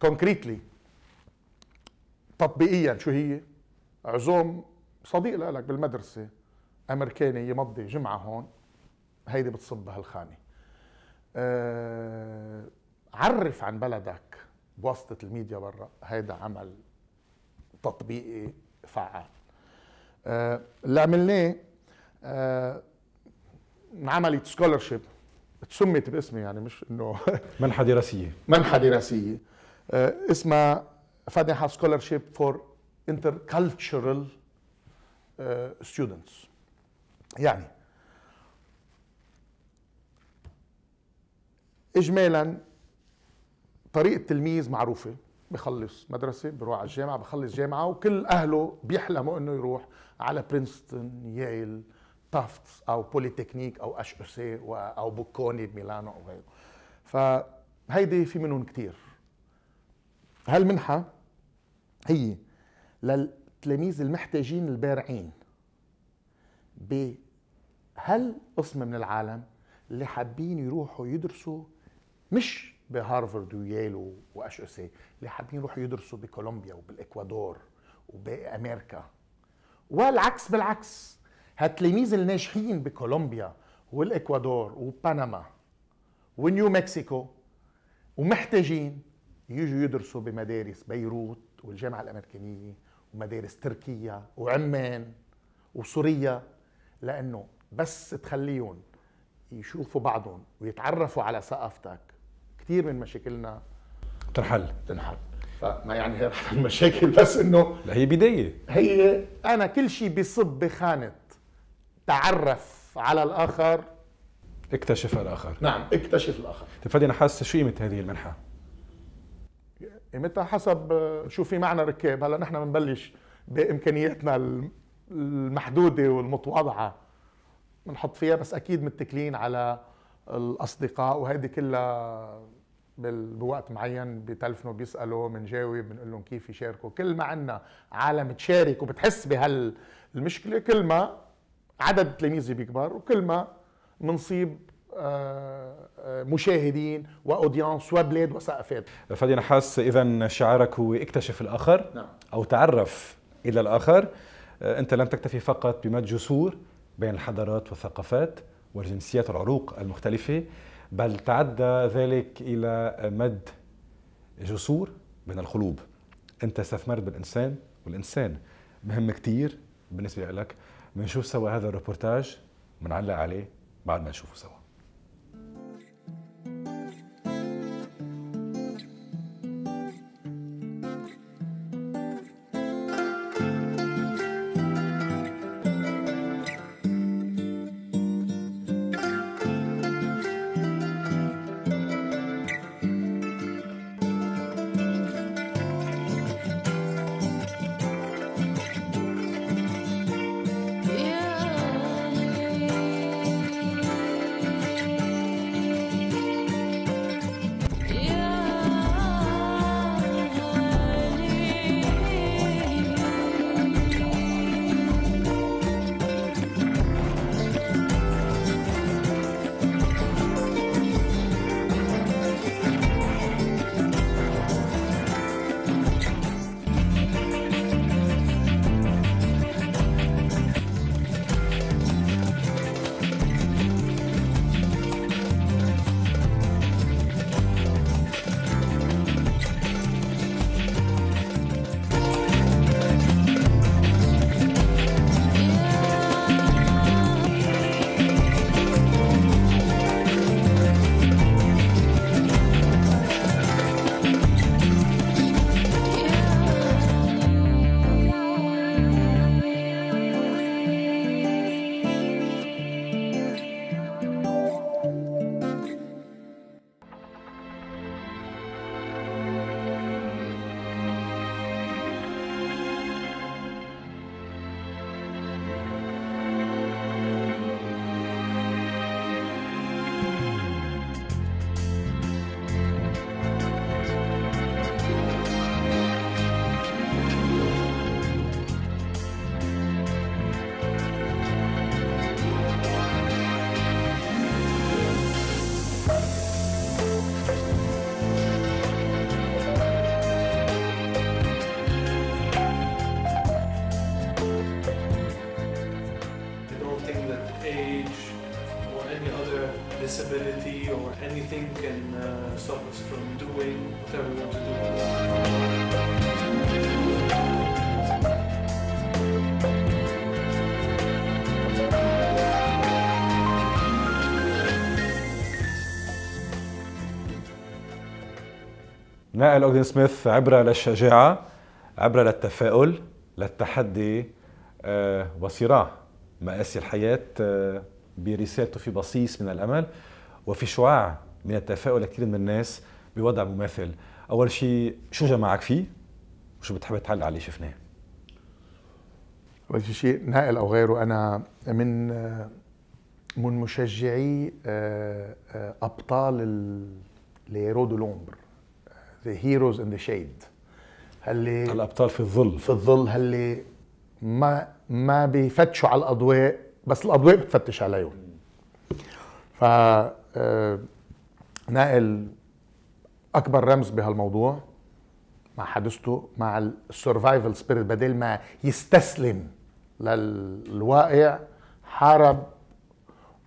S2: الكونكريتلي تطبيقيا شو هي عزوم صديق لك بالمدرسه امريكاني يمضي جمعه هون هيدي بتصب بهالخانه أه عرف عن بلدك بواسطه الميديا برا هيدا عمل تطبيقي فعال اللي آه، عملناه آه، انعملت سكولرشيب تسميت باسمي يعني مش انه
S1: منحة دراسية منحة دراسية
S2: آه، اسمها فاتحة سكولرشيب فور انتر كالتشرال ستودنتس يعني اجمالا طريقه التلميذ معروفه بخلص مدرسه بروح على الجامعه بخلص جامعه وكل اهله بيحلموا انه يروح على برينستون ييل تافتس او بوليتكنيك او اش اس او بوكوني بميلانو او غيره فهيدي في منهم كثير هالمنحه هي للتلاميذ المحتاجين البارعين بهالقسم من العالم اللي حابين يروحوا يدرسوا مش بهارفرد ويالو واش اس اي اللي حابين يروحوا يدرسوا بكولومبيا وبالاكوادور وبامريكا والعكس بالعكس هالتلاميذ الناجحين بكولومبيا والاكوادور وبنما ونيو مكسيكو ومحتاجين يجوا يدرسوا بمدارس بيروت والجامعه الامريكانيه ومدارس تركيا وعمان وسوريا لانه بس تخليهم يشوفوا بعضهم ويتعرفوا على ثقافتك كثير من مشاكلنا تنحل تنحل فما يعني هي المشاكل بس
S1: انه لا هي بدايه
S2: هي انا كل شيء بصب بخانه تعرف على الاخر
S1: اكتشف الاخر
S2: نعم اكتشف الاخر
S1: طيب فادي انا حاسس شو قيمه هذه المنحه؟
S2: قيمتها حسب شو في معنا ركاب هلا نحن بنبلش بامكانياتنا المحدوده والمتواضعه بنحط فيها بس اكيد متكلين على الاصدقاء وهيدي كلها بوقت معين بتلفنوا بيسالوا بنجاوب بنقول لهم كيف يشاركوا كل ما عندنا عالم تشارك وبتحس بهالمشكله كل ما عدد التلاميذ بيكبر وكل ما بنصيب آه، آه، مشاهدين واودينس وبلاد وثقافات
S1: فادي نحاس اذا شعارك هو اكتشف الاخر نعم. او تعرف الى الاخر آه، انت لم تكتفي فقط بمد جسور بين الحضارات والثقافات والجنسيات والعروق المختلفه بل تعدى ذلك إلى مد جسور من القلوب أنت استثمرت بالإنسان والإنسان مهم كتير بالنسبة لك بنشوف سوا هذا الريبورتاج بنعلق عليه بعد ما نشوفه سوا
S4: anything can uh, stop us from doing whatever we want to do.
S1: نقل اوغدن سميث عبرة للشجاعة عبرة للتفاؤل للتحدي آه، وصراع مآسي الحياة آه، برسالته في بصيص من الأمل وفي شعاع من التفاؤل كثير من الناس بوضع مماثل اول شيء شو جمعك فيه وشو بتحب تعلق عليه شفناه
S2: اول شيء نائل او غيره انا من من مشجعي آه، آه، ابطال ليرو دو لومبر ذا هيروز ان ذا شيد اللي الابطال في الظل في الظل اللي ما ما بيفتشوا على الاضواء بس الاضواء بتفتش عليهم ف آه، ناقل اكبر رمز بهالموضوع مع حادثته مع السرفايفل سبيريت بدل ما يستسلم للواقع حارب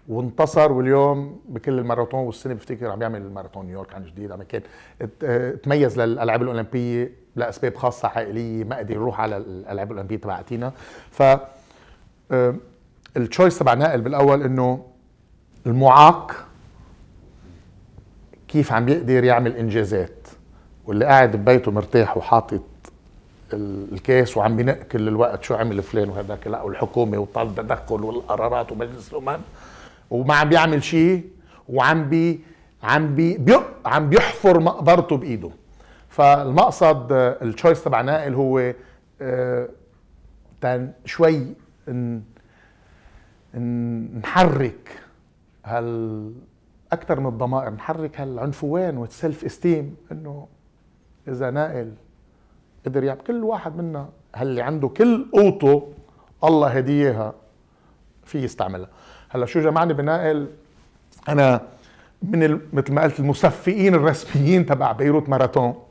S2: وانتصر واليوم بكل الماراثون والسنه بفتكر عم يعمل الماراثون نيويورك عن جديد عم كان تميز للالعاب الاولمبيه لاسباب خاصه عائليه ما قدر يروح على الالعاب الاولمبيه تبعتينا ف آه، التشويس تبع نائل بالاول انه المعاق كيف عم يقدر يعمل انجازات واللي قاعد ببيته مرتاح وحاطط الكاس وعم بنق كل الوقت شو عمل فلان وهذاك لا والحكومه والتدخل والقرارات ومجلس الامم وما عم بيعمل شيء وعم بي عم بي, بي عم بيحفر مقبرته بايده فالمقصد آه، التشويس تبع نائل هو آه، شوي نحرك هال اكثر من الضمائر نحرك هالعنفوان والسلف استيم انه اذا نائل قدر يعمل كل واحد منا هاللي عنده كل قوته الله هديها في يستعملها هلا شو جمعني بنائل انا من مثل ما قلت المصفقين الرسميين تبع بيروت ماراثون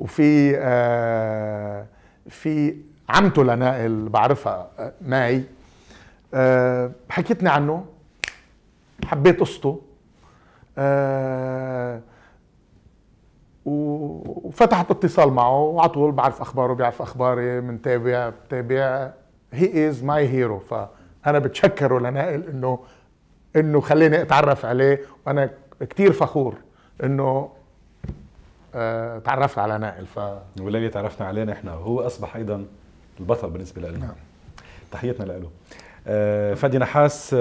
S2: وفي آه في عمته لنائل بعرفها آه، ماي آه حكيتني عنه حبيت قصته آه، وفتحت اتصال معه وعلى طول بعرف اخباره بيعرف اخباري بنتابع بتابع هي از ماي هيرو فانا بتشكره لنائل انه انه خليني اتعرف عليه وانا كثير فخور انه
S1: آه، تعرفت على نائل ف والذي تعرفنا عليه نحن هو اصبح ايضا البطل بالنسبه لنا نعم. تحيتنا له آه، فادي نحاس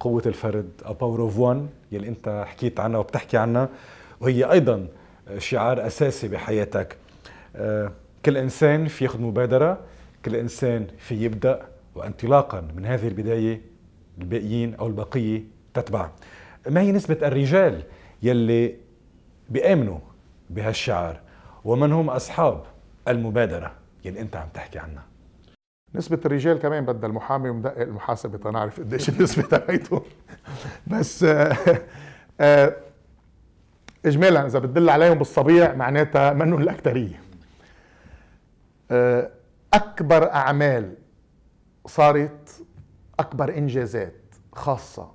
S1: قوه الفرد A Power of One يلي انت حكيت عنها وبتحكي عنها وهي ايضا شعار اساسي بحياتك آه، كل انسان في ياخذ مبادره كل انسان في يبدا وانطلاقا من هذه البدايه الباقيين او البقيه تتبع ما هي نسبه الرجال يلي
S2: بيامنوا بهالشعار ومن هم اصحاب المبادره يلي انت عم تحكي عنها نسبة الرجال كمان بدها المحامي ومدقق المحاسبة تنعرف قديش النسبة تبعيتهم بس آه، آه، آه، اجمالا اذا بتدل عليهم بالصبيع معناتها منو الاكثريه اكبر اعمال صارت اكبر انجازات خاصه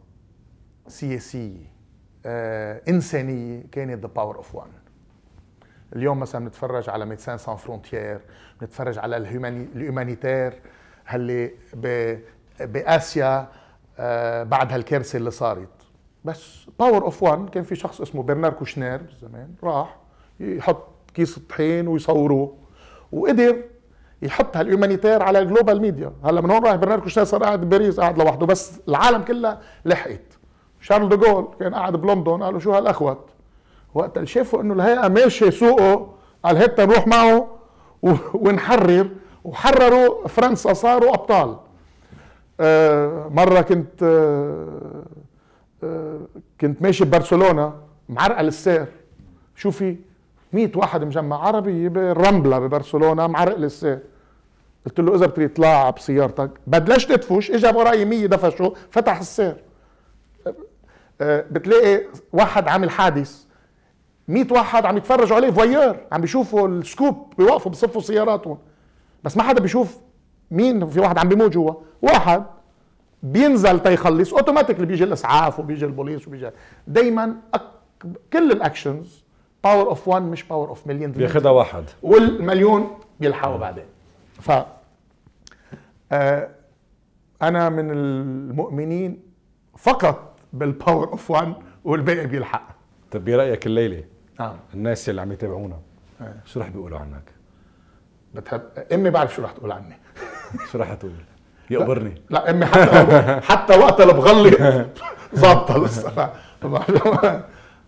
S2: سياسيه انسانيه كانت ذا باور اوف وان اليوم مثلا نتفرج على ميدسان سان فرونتيير نتفرج على الهيومانيتير هاللي باسيا آه، بعد هالكارثه اللي صارت بس باور اوف وان كان في شخص اسمه برنار كوشنير زمان راح يحط كيس الطحين ويصوروه وقدر يحط هالهيومانيتير على الجلوبال ميديا هلا من هون رايح برنار كوشنير صار قاعد بباريس قاعد لوحده بس العالم كلها لحقت شارل دوغول كان قاعد بلندن قالوا شو هالاخوت وقت اللي شافوا انه الهيئه ماشيه سوقه قال هات نروح معه ونحرر وحرروا فرنسا صاروا ابطال آه، مره كنت آه، آه، كنت ماشي ببرشلونه معرقل السير شو في 100 واحد مجمع عربي بالرمله ببرشلونه معرقل السير قلت له اذا بتريد طلع بسيارتك بدلش تدفش اجى وراي 100 دفشوا فتح السير بتلاقي واحد عامل حادث 100 واحد عم يتفرجوا عليه فوير عم بيشوفوا السكوب بيوقفوا بصفوا سياراتهم بس ما حدا بيشوف مين في واحد عم بيموت جوا واحد بينزل تيخلص اوتوماتيكلي بيجي الاسعاف وبيجي البوليس وبيجي دائما أك... كل الاكشنز باور اوف 1 مش باور اوف مليون بياخذها واحد والمليون بيلحقوا بعدين ف آه... انا من المؤمنين فقط بالباور اوف 1 والباقي بيلحق
S1: طب برايك الليله نعم الناس اللي عم يتابعونا أه. شو رح بيقولوا عنك؟
S2: بتحب امي بعرف شو رح تقول عني شو رح تقول؟
S4: يقبرني لا, لا امي حتى حتى وقتها اللي بغلي ظابطه لسه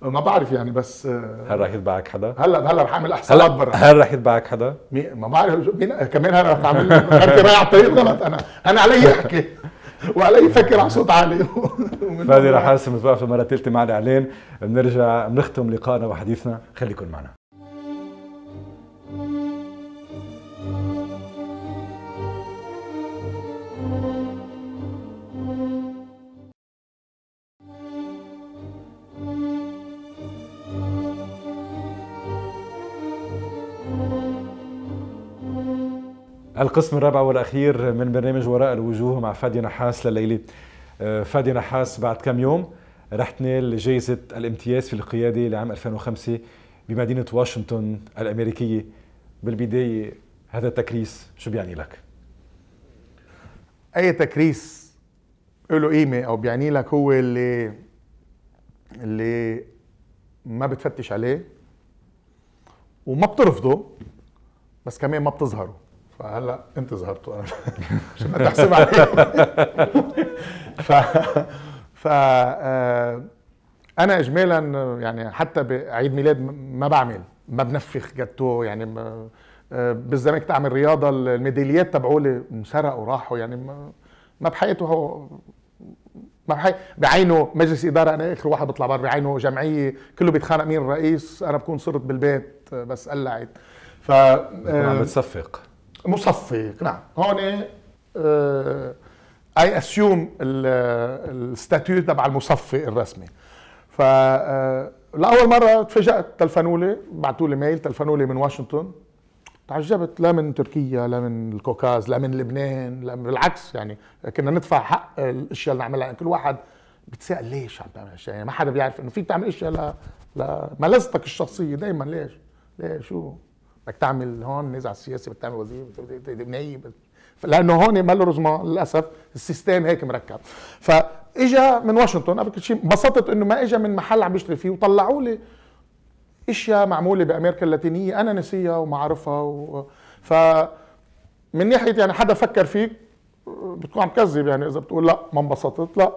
S2: ما بعرف يعني بس آه، هل رح يتبعك حدا؟ هلا هلا رح اعمل احسن هلا برا هل رح يتبعك حدا؟ ما بعرف مين كمان هلا رح اعمل لي رايح على الطريق غلط انا انا علي احكي وعلي يفكر على صوت عالي
S4: فادي رح
S1: حاسم في مرة الثالثه مع الاعلان بنرجع بنختم لقائنا وحديثنا خليكم معنا القسم الرابع والأخير من برنامج وراء الوجوه مع فادي نحاس لليلة آه، فادي نحاس بعد كم يوم رح تنال جائزة الامتياز في القيادة لعام 2005 بمدينة واشنطن الأمريكية بالبداية هذا التكريس
S2: شو بيعني لك؟ أي تكريس له قيمة أو بيعني لك هو اللي اللي ما بتفتش عليه وما بترفضه بس كمان ما بتظهره فهلا انت ظهرت وانا عشان ما تحسب علي ف ف آه، انا اجمالا يعني حتى بعيد ميلاد ما بعمل ما بنفخ جاتو يعني آه، بالزمان كنت تعمل رياضه الميداليات تبعولي انسرقوا راحوا يعني ما, ما بحياته هو ما بحي... بعينه مجلس اداره انا اخر واحد بطلع بره بعينه جمعيه كله بيتخانق مين الرئيس انا بكون صرت بالبيت آه، بس قلعت ف عم بتصفق مصفق نعم هون اي اسيوم الستاتيو تبع المصفق الرسمي ف آه، لاول مره تفاجات تلفنوا بعثوا لي ميل تلفنوا لي من واشنطن تعجبت لا من تركيا لا من الكوكاز لا من لبنان لا من بالعكس يعني كنا ندفع حق الاشياء اللي نعملها كل واحد بتسال ليش عم تعمل اشياء يعني ما حدا بيعرف انه فيك تعمل اشياء ل... لملذتك الشخصيه دائما ليش ليش شو بدك تعمل هون نزع بدك بتعمل وزير نايب لانه هون مالورز للاسف السيستم هيك مركب فاجا من واشنطن قبل كل شيء انبسطت انه ما اجا من محل عم بيشتري فيه وطلعوا لي اشياء معموله بامريكا اللاتينيه انا نسيها وما اعرفها و... ف من ناحيه يعني حدا فكر فيك بتكون عم تكذب يعني اذا بتقول لا ما انبسطت لا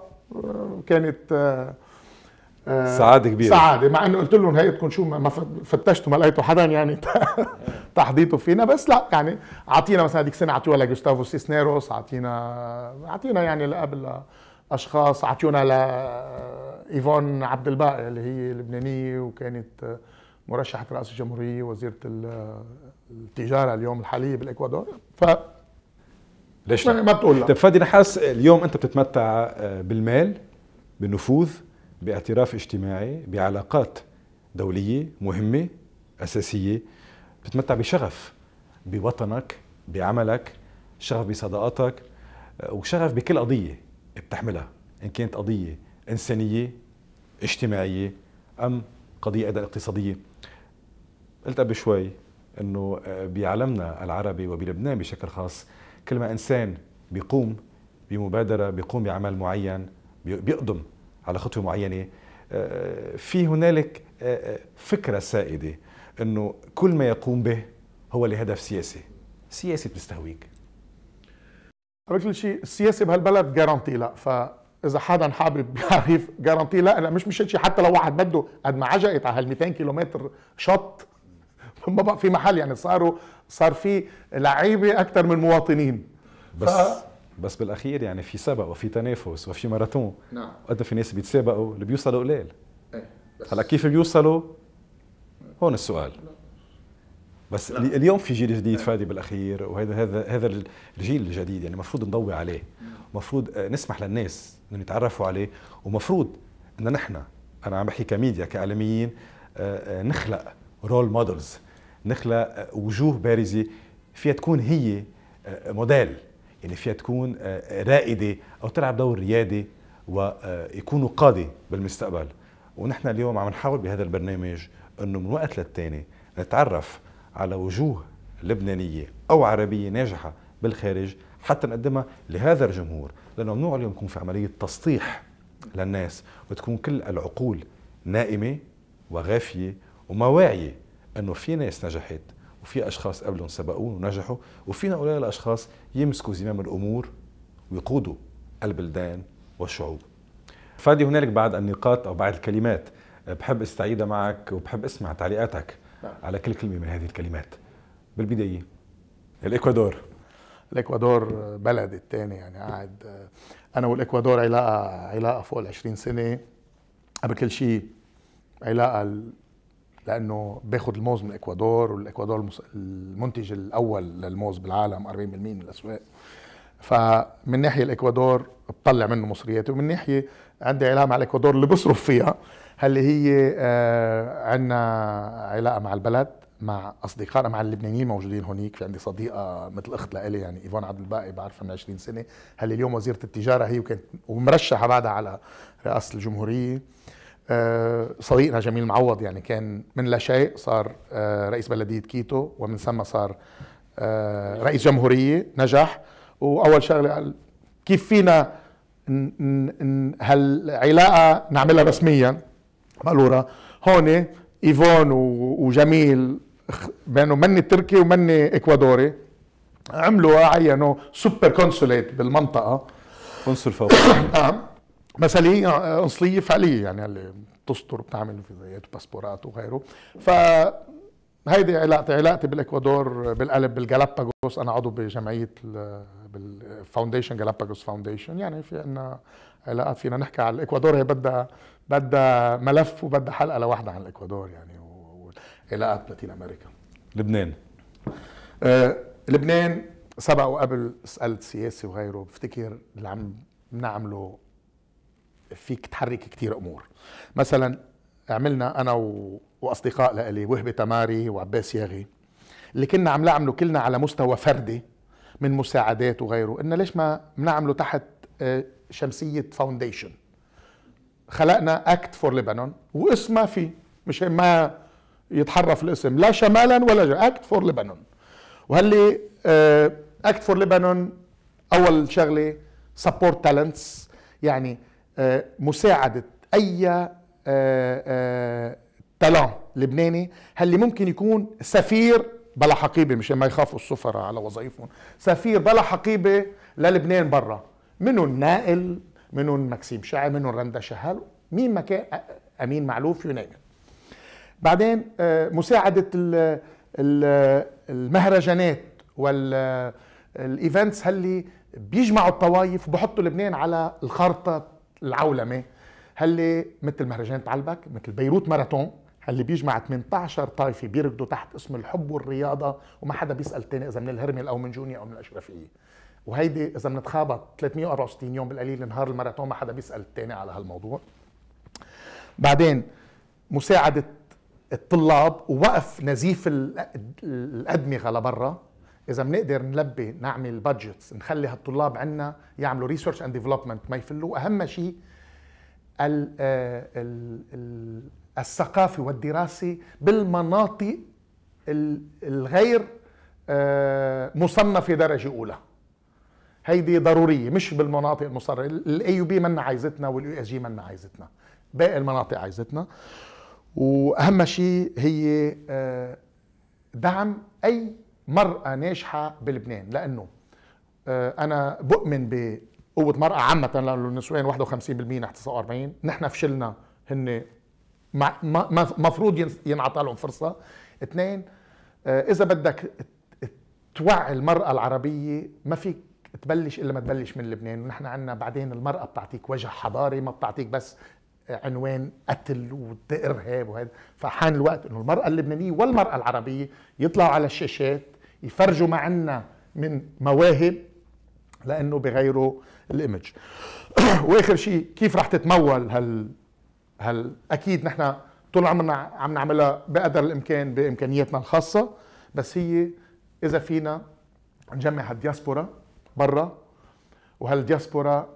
S2: كانت آه، سعادة كبيرة سعادة مع انه قلت لهم هي تكون شو ما فتشتوا ما لقيتوا حدا يعني تحديته فينا بس لا يعني اعطينا مثلا هذيك السنة اعطيوها لجوستافو سيسنيروس اعطينا اعطينا يعني لقبل اشخاص ل لايفون عبد الباقي اللي هي لبنانية وكانت مرشحة رئاسة الجمهورية وزيرة التجارة اليوم الحالية بالاكوادور
S1: ف ليش ما بتقول لا طيب فادي نحاس اليوم انت بتتمتع آه، بالمال بالنفوذ باعتراف اجتماعي بعلاقات دولية مهمة أساسية بتتمتع بشغف بوطنك بعملك شغف بصداقاتك آه، وشغف بكل قضية بتحملها إن كانت قضية إنسانية اجتماعية أم قضية أيضا اقتصادية قلت قبل شوي أنه آه، بعالمنا العربي وبلبنان بشكل خاص كل ما إنسان بيقوم بمبادرة بيقوم بعمل معين بيقدم على خطوه معينه آه، في هنالك آه، آه، فكره سائده انه كل ما يقوم به هو لهدف سياسي سياسه بتستهويك
S2: قبل كل شيء السياسه بهالبلد جارانتي لا فاذا حدا حابب يعرف جارانتي لا انا مش مش شيء حتى لو واحد بده قد ما عجقت على هال 200 كيلومتر شط ما بقى في محل يعني صاروا صار في لعيبه اكثر من مواطنين بس
S1: بس بالاخير يعني في سبق وفي تنافس وفي ماراثون نعم وقد في ناس بيتسابقوا اللي بيوصلوا قليل ايه هلا كيف بيوصلوا هون السؤال نعم. بس نعم. لا. اليوم في جيل جديد نعم. فادي بالاخير وهذا هذا هذا الجيل الجديد يعني المفروض نضوي عليه المفروض آه، نسمح للناس انهم يتعرفوا عليه ومفروض ان نحن انا عم بحكي كميديا كاعلاميين آه، آه، نخلق رول مودلز نخلق وجوه بارزه فيها تكون هي موديل اللي فيها تكون آه، رائده او تلعب دور ريادي ويكونوا آه، قاده بالمستقبل ونحن اليوم عم نحاول بهذا البرنامج انه من وقت للتاني نتعرف على وجوه لبنانيه او عربيه ناجحه بالخارج حتى نقدمها لهذا الجمهور لانه ممنوع اليوم يكون في عمليه تسطيح للناس وتكون كل العقول نائمه وغافيه وما واعيه انه في ناس نجحت وفي اشخاص قبلهم سبقون ونجحوا وفينا هؤلاء الاشخاص يمسكوا زمام الامور ويقودوا البلدان والشعوب فادي هنالك بعض النقاط او بعض الكلمات بحب استعيدها معك وبحب اسمع تعليقاتك نعم. على كل كلمه من هذه الكلمات بالبدايه الاكوادور
S2: الاكوادور بلد الثاني يعني قاعد انا والاكوادور علاقه علاقه فوق ال 20 سنه قبل كل شيء علاقه لانه باخذ الموز من الاكوادور والاكوادور المنتج الاول للموز بالعالم 40% من الاسواق فمن ناحيه الاكوادور بطلع منه مصرياتي ومن ناحيه عندي علاقه مع الاكوادور اللي بصرف فيها هل هي آه عندنا علاقه مع البلد مع اصدقائنا مع اللبنانيين موجودين هونيك في عندي صديقه مثل اخت لإلي يعني ايفون عبد الباقي بعرفها من 20 سنه هل اليوم وزيره التجاره هي وكانت ومرشحه بعدها على رئاسه الجمهوريه آه، صديقنا جميل معوض يعني كان من لا شيء صار آه، رئيس بلديه كيتو ومن ثم صار آه، رئيس جمهوريه نجح واول شغله قال كيف فينا هالعلاقه نعملها رسميا مالورا هون ايفون وجميل بينه مني تركي ومني اكوادوري عملوا عينوا سوبر كونسوليت بالمنطقه قنصل فوري نعم مساليه آه، اصليه فعليه يعني اللي بتسطر بتعمل فيزايات وباسبورات وغيره ف هيدي علاقتي علاقتي بالاكوادور بالقلب بالجالاباجوس انا عضو بجمعيه بالفاونديشن جالاباجوس فاونديشن يعني في عندنا علاقات فينا نحكي على الاكوادور هي بدها بدها ملف وبدها حلقه لوحدها عن الاكوادور يعني وعلاقات لاتين امريكا لبنان آه لبنان سبق وقبل سالت سياسي وغيره بفتكر اللي عم نعمله فيك تحرك كتير امور مثلا عملنا انا و... واصدقاء لإلي وهبه تماري وعباس ياغي اللي كنا عم نعمله كلنا على مستوى فردي من مساعدات وغيره قلنا ليش ما بنعمله تحت آه، شمسيه فاونديشن خلقنا اكت فور لبنان واسمها في مش ما يتحرف الاسم لا شمالا ولا جنوبا اكت فور لبنان وهاللي اكت فور لبنان اول شغله سبورت تالنتس يعني آه، مساعده اي تالون آه، آه، لبناني هل ممكن يكون سفير بلا حقيبه مشان ما يخافوا السفراء على وظائفهم سفير بلا حقيبه للبنان برا منهم النائل منهم مكسيم شاعر منهم رندا شهال مين ما كان امين معلوف يونايم بعدين مساعده المهرجانات والايفنتس هاللي بيجمعوا الطوايف وبحطوا لبنان على الخارطه العولمه اللي مثل مهرجان تعلبك مثل بيروت ماراثون اللي بيجمع 18 طائفه بيركضوا تحت اسم الحب والرياضه وما حدا بيسال تاني اذا من الهرمل او من جونيا او من الاشرفيه وهيدي اذا بنتخابط 364 يوم بالقليل نهار الماراثون ما حدا بيسال تاني على هالموضوع بعدين مساعده الطلاب ووقف نزيف الادمغه لبرا اذا بنقدر نلبي نعمل بادجتس نخلي هالطلاب عندنا يعملوا ريسيرش اند ديفلوبمنت ما يفلوا اهم شيء آه، ال ال ال الثقافي والدراسي بالمناطق الغير آه، مصنفه درجه اولى هيدي ضروريه مش بالمناطق المصرة الاي يو بي منا عايزتنا والاي اس جي منا عايزتنا باقي المناطق عايزتنا واهم شيء هي آه، دعم اي مرأة ناجحة بلبنان لأنه آه، أنا بؤمن بقوة مرأة عامة لأنه النسوان 51% نحن 49 نحن فشلنا هن مفروض ينعطى لهم فرصة اثنين آه، إذا بدك توعي المرأة العربية ما فيك تبلش إلا ما تبلش من لبنان ونحن عندنا بعدين المرأة بتعطيك وجه حضاري ما بتعطيك بس عنوان قتل وارهاب وهذا فحان الوقت انه المراه اللبنانيه والمراه العربيه يطلعوا على الشاشات يفرجوا معنا من مواهب لانه بغيروا الايمج واخر شيء كيف رح تتمول هال هال اكيد نحن طول عمرنا عم نعملها بقدر الامكان بامكانياتنا الخاصه بس هي اذا فينا نجمع هالدياسبورا برا وهالدياسبورا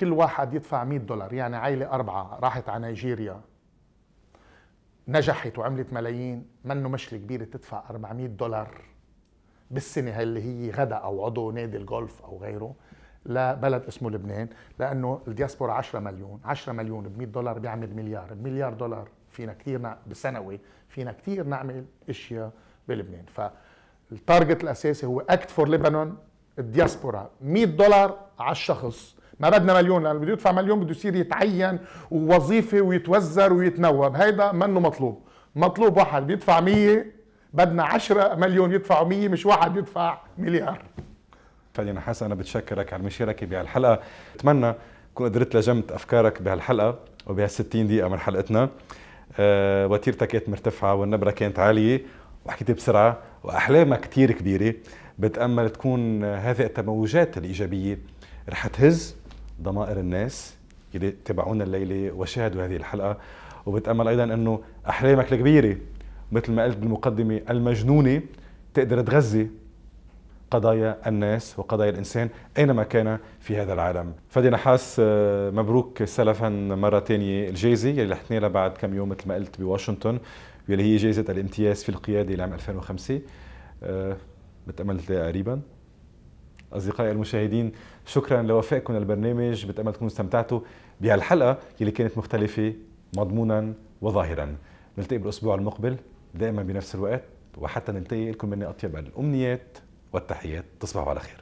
S2: كل واحد يدفع 100 دولار يعني عائله اربعه راحت على نيجيريا نجحت وعملت ملايين منه مشكله كبيره تدفع 400 دولار بالسنه اللي هي غدا او عضو نادي الجولف او غيره لبلد اسمه لبنان لانه الدياسبورا 10 مليون 10 مليون ب 100 دولار بيعمل مليار بمليار دولار فينا كثير بسنوي فينا كثير نعمل اشياء بلبنان فالتارجت الاساسي هو اكت فور لبنان الدياسبورا 100 دولار على الشخص ما بدنا مليون لانه بده يدفع مليون بده يصير يتعين ووظيفه ويتوزر ويتنوب هيدا منه مطلوب مطلوب واحد بيدفع 100 بدنا 10 مليون يدفعوا 100 مش واحد يدفع مليار
S1: فلينا نحاس انا بتشكرك على المشاركه بهالحلقه اتمنى كون قدرت لجمت افكارك بهالحلقه وبهال 60 دقيقه من حلقتنا أه وتيرتك كانت مرتفعه والنبره كانت عاليه وحكيت بسرعه واحلامها كثير كبيره بتامل تكون هذه التموجات الايجابيه رح تهز ضمائر الناس اللي تابعونا الليله وشاهدوا هذه الحلقه وبتامل ايضا انه احلامك الكبيره مثل ما قلت بالمقدمة المجنونة تقدر تغذي قضايا الناس وقضايا الإنسان أينما كان في هذا العالم فادي نحاس آه، مبروك سلفا مرة تانية الجائزة يلي رح تنالها بعد كم يوم مثل ما قلت بواشنطن واللي هي جائزة الامتياز في القيادة لعام 2005 آه، بتأمل تلاقيها قريبا أصدقائي المشاهدين شكرا لوفائكم للبرنامج بتأمل تكونوا استمتعتوا بهالحلقة يلي كانت مختلفة مضمونا وظاهرا نلتقي بالأسبوع المقبل دائما بنفس الوقت وحتى نلتقي لكم مني أطيب الأمنيات والتحيات تصبحوا على خير